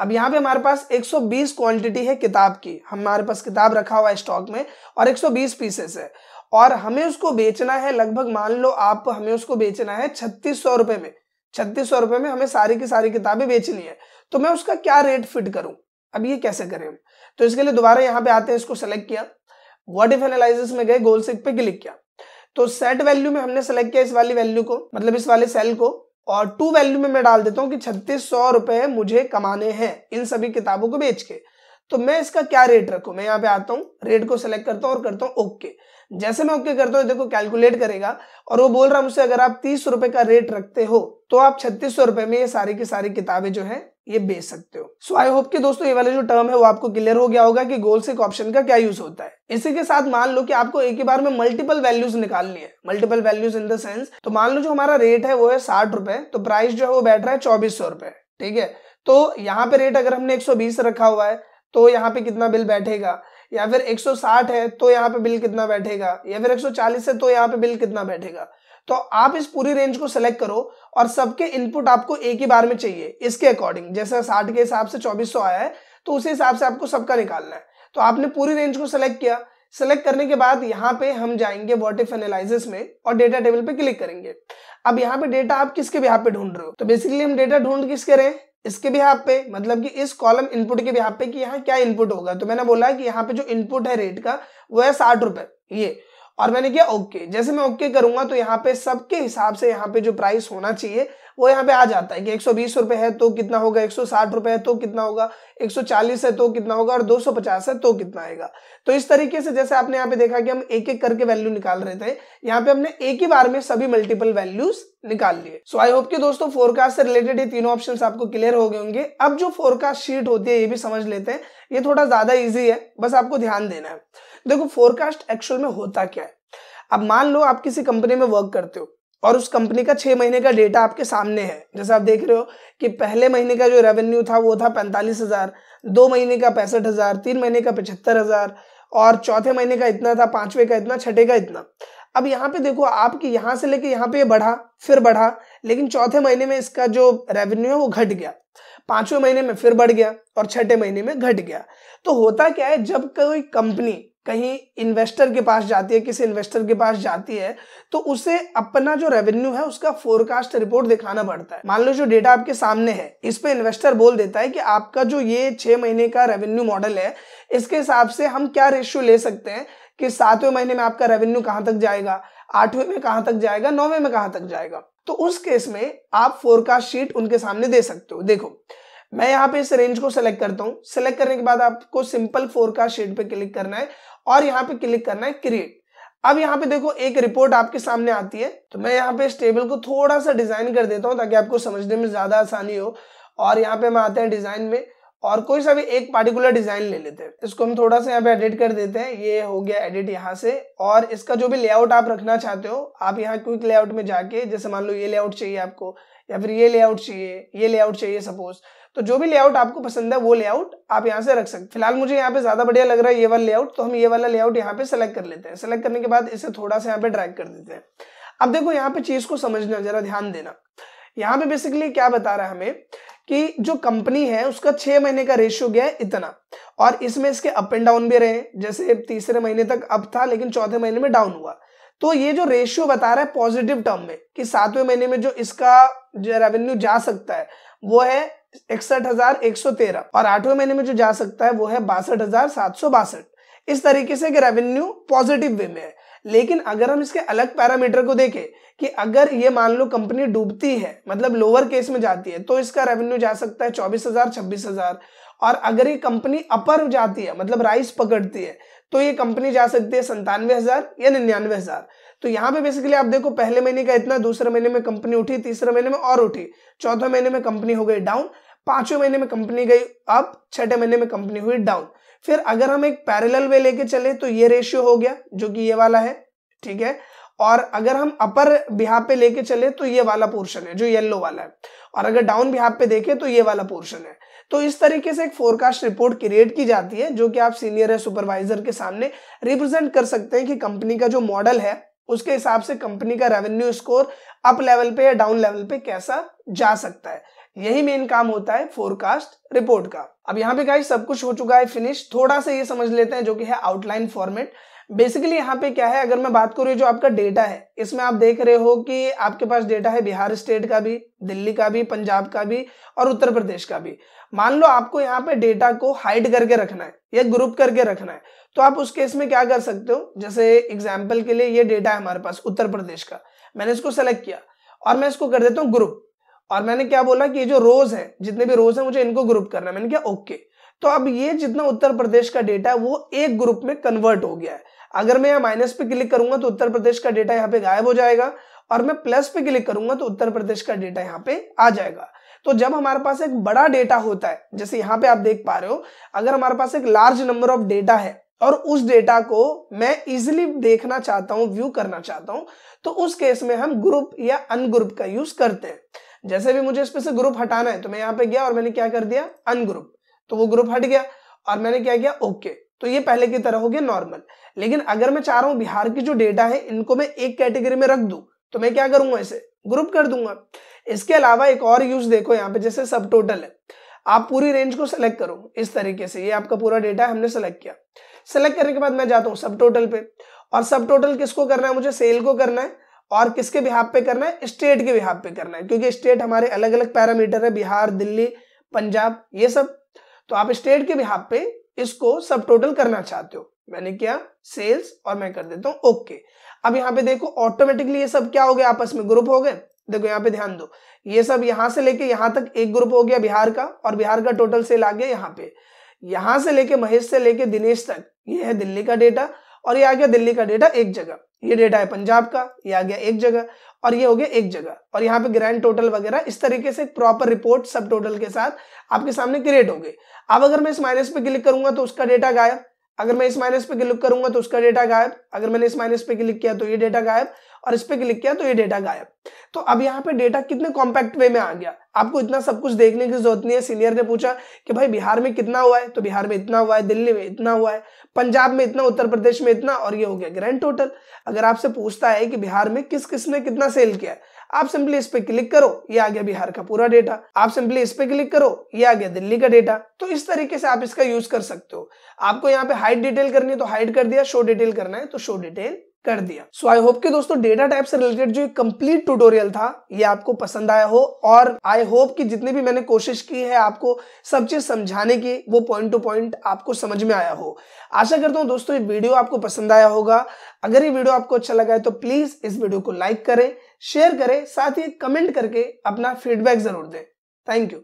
अब यहाँ पे हमारे पास 120 क्वांटिटी है किताब की हमारे पास किताब रखा हुआ है स्टॉक में और 120 पीसेस है और हमें उसको बेचना है लगभग मान लो आप हमें उसको बेचना है छत्तीस सौ रुपए में छत्तीस सौ रुपए में हमें सारी की सारी किताबें बेचनी है तो मैं उसका क्या रेट फिट करूं अब ये कैसे करें तो इसके लिए दोबारा यहाँ पे आते हैं इसको सेलेक्ट किया वर्ड इफ एनालिसिस में गए गोल सिक पे क्लिक किया तो सेट वैल्यू में हमने सेलेक्ट किया इस वाली वैल्यू को मतलब इस वाले सेल को और टू वैल्यू में मैं डाल देता हूँ कि छत्तीस सौ रुपए मुझे कमाने हैं इन सभी किताबों को बेच के तो मैं इसका क्या रेट रखू मैं यहाँ पे आता हूँ रेट को सिलेक्ट करता हूँ और करता हूँ ओके जैसे मैं ओके करता हूँ देखो कैलकुलेट करेगा और वो बोल रहा मुझसे अगर आप तीस रुपए का रेट रखते हो तो आप छत्तीस सौ रुपए में ये सारी की सारी किताबें जो है ये बेच सकते हो सो आई होप कि दोस्तों ये वाले जो टर्म है वो आपको क्लियर हो गया होगा कि गोल सिक ऑप्शन का क्या यूज होता है इसी के साथ मान लो कि आपको एक ही बार में मल्टीपल वैल्यूज निकालनी है multiple values in the sense तो मान लो जो हमारा रेट है वो है साठ रुपए तो प्राइस जो है वो बैठ रहा है चौबीस सौ रुपए ठीक है तो यहाँ पे रेट अगर हमने बीस रखा हुआ है तो यहाँ पे कितना बिल बैठेगा या फिर 160 है तो यहाँ पे बिल कितना बैठेगा या फिर 140 है तो यहाँ पे बिल कितना बैठेगा तो आप इस पूरी रेंज को सिलेक्ट करो और सबके इनपुट आपको एक ही बार में चाहिए इसके अकॉर्डिंग जैसे साठ के हिसाब से चौबीस आया है तो उसी हिसाब से आपको सबका निकालना है तो आपने पूरी रेंज को सिलेक्ट किया सेलेक्ट करने के बाद यहाँ पे हम जाएंगे वॉटिफ एनालिस में और डेटा टेबल पे क्लिक करेंगे अब यहाँ पे डेटा आप किसके यहाँ पे ढूंढ रहे हो तो बेसिकली हम डेटा ढूंढ किसके रहे इसके भी हाँ पे मतलब कि इस कॉलम इनपुट के भी हाँ पे कि यहाँ क्या इनपुट होगा तो मैंने बोला कि यहाँ पे जो इनपुट है रेट का वो है साठ रुपए ये और मैंने किया ओके जैसे मैं ओके करूंगा तो यहाँ पे सबके हिसाब से यहाँ पे जो प्राइस होना चाहिए वो यहाँ पे आ जाता है कि एक सौ है तो कितना होगा एक सौ है तो कितना होगा 140 है तो कितना होगा और 250 है तो कितना आएगा तो इस तरीके से जैसे आपने यहाँ पे देखा कि हम एक एक करके वैल्यू निकाल रहे थे यहाँ पे हमने एक ही बार में सभी मल्टीपल वैल्यूज निकाल लिए सो आई होप कि दोस्तों फोरकास्ट से रिलेटेड ये तीनों ऑप्शन आपको क्लियर हो गए होंगे अब जो फोरकास्ट शीट होती है ये भी समझ लेते हैं ये थोड़ा ज्यादा ईजी है बस आपको ध्यान देना है देखो फोरकास्ट एक्चुअल में होता क्या है अब मान लो आप किसी कंपनी में वर्क करते हो और उस कंपनी का छह महीने का डेटा आपके सामने है जैसे आप देख रहे हो कि पहले महीने का जो रेवेन्यू था वो था पैंतालीस हजार दो महीने का पैंसठ हजार तीन महीने का पचहत्तर हजार और चौथे महीने का इतना था पांचवे का इतना छठे का इतना अब यहाँ पे देखो आपकी यहाँ से लेके यहाँ पे बढ़ा फिर बढ़ा लेकिन चौथे महीने में इसका जो रेवेन्यू है वो घट गया पांचवें महीने में फिर बढ़ गया और छठे महीने में घट गया तो होता क्या है जब कोई कंपनी कहीं इन्वेस्टर के पास जाती है किसी इन्वेस्टर के पास जाती है तो उसे अपना जो रेवेन्यू है उसका फोरकास्ट रिपोर्ट दिखाना पड़ता है मान लो जो डेटा आपके सामने है इस पे इन्वेस्टर बोल देता है कि आपका जो ये छह महीने का रेवेन्यू मॉडल है इसके हिसाब से हम क्या रेशियो ले सकते हैं कि सातवें महीने में आपका रेवेन्यू कहाँ तक जाएगा आठवें में कहाँ तक जाएगा नौवें में कहाँ तक जाएगा तो उस केस में आप फोरकास्ट शीट उनके सामने दे सकते हो देखो मैं यहाँ पे इस रेंज को सेलेक्ट करता हूँ सिलेक्ट करने के बाद आपको सिंपल फोर का शेड पे क्लिक करना है और यहाँ पे क्लिक करना है क्रिएट अब यहाँ पे देखो एक रिपोर्ट आपके सामने आती है तो मैं यहाँ पे इस टेबल को थोड़ा सा डिजाइन कर देता हूँ ताकि आपको समझने में ज्यादा आसानी हो और यहाँ पे हम आते हैं डिजाइन में और कोई सा भी एक पार्टिकुलर डिजाइन ले लेते हैं इसको हम थोड़ा सा यहाँ पे एडिट कर देते हैं ये हो गया एडिट यहाँ से और इसका जो भी लेआउट आप रखना चाहते हो आप यहाँ क्विक लेआउट में जाके जैसे मान लो ये लेआउट चाहिए आपको या फिर ये लेआउट चाहिए ये लेआउट चाहिए सपोज तो जो भी लेआउट आपको पसंद है वो लेआउट आप यहाँ से रख सकते फिलहाल मुझे यहाँ पे ज़्यादा बढ़िया लग रहा है ये वाला लेआउट तो हम ये वाला लेआउट यहाँ पे सेलेक्ट कर लेते हैं सेलेक्ट करने के बाद इसे थोड़ा सा यहाँ पे ड्रैग कर देते हैं अब देखो यहाँ पे चीज़ को समझना जरा ध्यान देना यहाँ पे बेसिकली क्या बता रहा है हमें कि जो कंपनी है उसका छह महीने का रेशियो गया है इतना और इसमें इसके अप एंड डाउन भी रहे जैसे तीसरे महीने तक अप था लेकिन चौथे महीने में डाउन हुआ तो ये जो रेशियो बता रहा है पॉजिटिव टर्म में कि सातवें महीने में जो इसका जो रेवेन्यू जा सकता है वो है इकसठ हजार एक सौ तेरह और आठवें महीने में जो जा सकता है वो है बासठ हजार सात सौ बासठ इस तरीके से कि रेवेन्यू पॉजिटिव वे में है लेकिन अगर हम इसके अलग पैरामीटर को देखें कि अगर ये मान लो कंपनी डूबती है मतलब लोअर केस में जाती है तो इसका रेवेन्यू जा सकता है चौबीस हजार छब्बीस हजार और अगर ये कंपनी अपर जाती है मतलब राइस पकड़ती है तो ये कंपनी जा सकती है संतानवे हजार या निन्यानवे हजार तो यहां पे बेसिकली आप देखो पहले महीने का इतना दूसरे महीने में कंपनी उठी तीसरे महीने में और उठी चौथे महीने में कंपनी हो गई डाउन पांचवें महीने में कंपनी गई अप छठे महीने में कंपनी हुई डाउन फिर अगर हम एक पैरेलल वे लेके चले तो ये रेशियो हो गया जो कि ये वाला है ठीक है और अगर हम अपर बिहाब पे लेके चले तो ये वाला पोर्शन है जो येलो वाला है और अगर डाउन बिहाब पे देखे तो ये वाला पोर्शन है तो इस तरीके से एक फोरकास्ट रिपोर्ट क्रिएट की जाती है जो कि आप सीनियर है सुपरवाइजर के सामने रिप्रेजेंट कर सकते हैं कि कंपनी का जो मॉडल है उसके हिसाब से कंपनी का रेवेन्यू स्कोर अप लेवल पे या डाउन लेवल पे कैसा जा सकता है यही मेन काम होता है फोरकास्ट रिपोर्ट का अब यहाँ पे गाइस सब कुछ हो चुका है फिनिश थोड़ा सा ये समझ लेते हैं जो कि है आउटलाइन फॉर्मेट बेसिकली यहाँ पे क्या है अगर मैं बात करूँ जो आपका डेटा है इसमें आप देख रहे हो कि आपके पास डेटा है बिहार स्टेट का भी दिल्ली का भी पंजाब का भी और उत्तर प्रदेश का भी मान लो आपको यहाँ पे डेटा को हाइड करके रखना है या ग्रुप करके रखना है तो आप उस केस में क्या कर सकते हो जैसे एग्जाम्पल के लिए ये डेटा है हमारे पास उत्तर प्रदेश का मैंने इसको सेलेक्ट किया और मैं इसको कर देता हूँ ग्रुप और मैंने क्या बोला कि ये जो रोज है जितने भी रोज है मुझे इनको ग्रुप करना है मैंने क्या ओके तो अब ये जितना उत्तर प्रदेश का डेटा है वो एक ग्रुप में कन्वर्ट हो गया है अगर मैं यहाँ माइनस पे क्लिक करूंगा तो उत्तर प्रदेश का डेटा यहाँ पे गायब हो जाएगा और मैं प्लस पे क्लिक करूंगा तो उत्तर प्रदेश का डेटा यहाँ पे आ जाएगा तो जब हमारे पास एक बड़ा डेटा होता है जैसे यहाँ पे आप देख पा रहे हो अगर हमारे पास एक लार्ज नंबर ऑफ डेटा है और उस डेटा को मैं इजिली देखना चाहता हूं व्यू करना चाहता हूं तो उस केस में हम ग्रुप या अनग्रुप का यूज करते हैं जैसे भी मुझे इसमें से ग्रुप हटाना है तो मैं यहाँ पे गया और मैंने क्या कर दिया अनग्रुप तो वो ग्रुप हट गया और मैंने क्या किया ओके तो ये पहले की तरह हो गया नॉर्मल लेकिन अगर मैं चाह रहा हूं बिहार की जो डेटा है इनको मैं एक कैटेगरी में रख दू तो मैं क्या करूंगा इसे ग्रुप कर दूंगा इसके अलावा एक और यूज देखो यहाँ पे जैसे सब टोटल है आप पूरी रेंज को सेलेक्ट करो इस तरीके से ये आपका पूरा डेटा हमने सेलेक्ट किया सेलेक्ट करने के बाद मैं जाता हूँ सब टोटल पे और सब टोटल किसको करना है मुझे सेल को करना है और किसके बिहार पे करना है स्टेट के बिहार पे करना है क्योंकि स्टेट हमारे अलग अलग पैरामीटर है बिहार दिल्ली पंजाब ये सब तो आप स्टेट के बिहार पे इसको सब टोटल करना चाहते हो मैंने किया सेल्स और मैं कर देता हूँ ओके अब यहाँ पे देखो ऑटोमेटिकली ये सब क्या हो गया आपस में ग्रुप हो गए देखो यहाँ पे ध्यान दो ये सब यहाँ से लेके यहाँ तक एक ग्रुप हो गया बिहार का और बिहार का टोटल सेल आ गया यहाँ पे यहां से लेके महेश से लेके दिनेश तक ये है दिल्ली का डेटा और ये आ गया दिल्ली का डेटा एक जगह ये डेटा है पंजाब का ये आ गया एक जगह और ये हो गया एक जगह और यहाँ पे ग्रैंड टोटल वगैरह इस तरीके से प्रॉपर रिपोर्ट सब टोटल के साथ आपके सामने क्रिएट हो गई अब अगर मैं इस माइनस पे क्लिक करूंगा तो उसका डेटा गायब अगर मैं इस माइनस पे क्लिक करूंगा तो उसका डेटा गायब अगर मैंने इस माइनस पे क्लिक किया तो ये डेटा गायब और इस पे क्लिक किया तो ये डेटा गायब तो अब यहाँ पे डेटा कितने कॉम्पैक्ट वे में आ गया आपको इतना सब कुछ देखने की जरूरत नहीं है सीनियर ने पूछा कि भाई बिहार में कितना हुआ है तो बिहार में इतना हुआ है दिल्ली में इतना हुआ है पंजाब में इतना उत्तर प्रदेश में इतना और ये हो गया ग्रैंड टोटल अगर आपसे पूछता है कि बिहार में किस किसने कितना सेल किया है आप सिंपली इस पे क्लिक करो ये आ गया बिहार का पूरा डेटा आप सिंपली इस पे क्लिक करो ये आ गया दिल्ली का डेटा तो इस तरीके से आप इसका यूज कर सकते हो आपको यहाँ पे हाइट डिटेल करनी है तो हाइट कर दिया शो डिटेल करना है तो शो डिटेल कर दिया सो आई होप कि दोस्तों डेटा टाइप से रिलेटेड जो कंप्लीट ट्यूटोरियल था ये आपको पसंद आया हो और आई होप कि जितनी भी मैंने कोशिश की है आपको सब चीज समझाने की वो पॉइंट टू पॉइंट आपको समझ में आया हो आशा करता हूँ दोस्तों ये वीडियो आपको पसंद आया होगा अगर ये वीडियो आपको अच्छा लगा है तो प्लीज इस वीडियो को लाइक करें शेयर करें साथ ही कमेंट करके अपना फीडबैक जरूर दें थैंक यू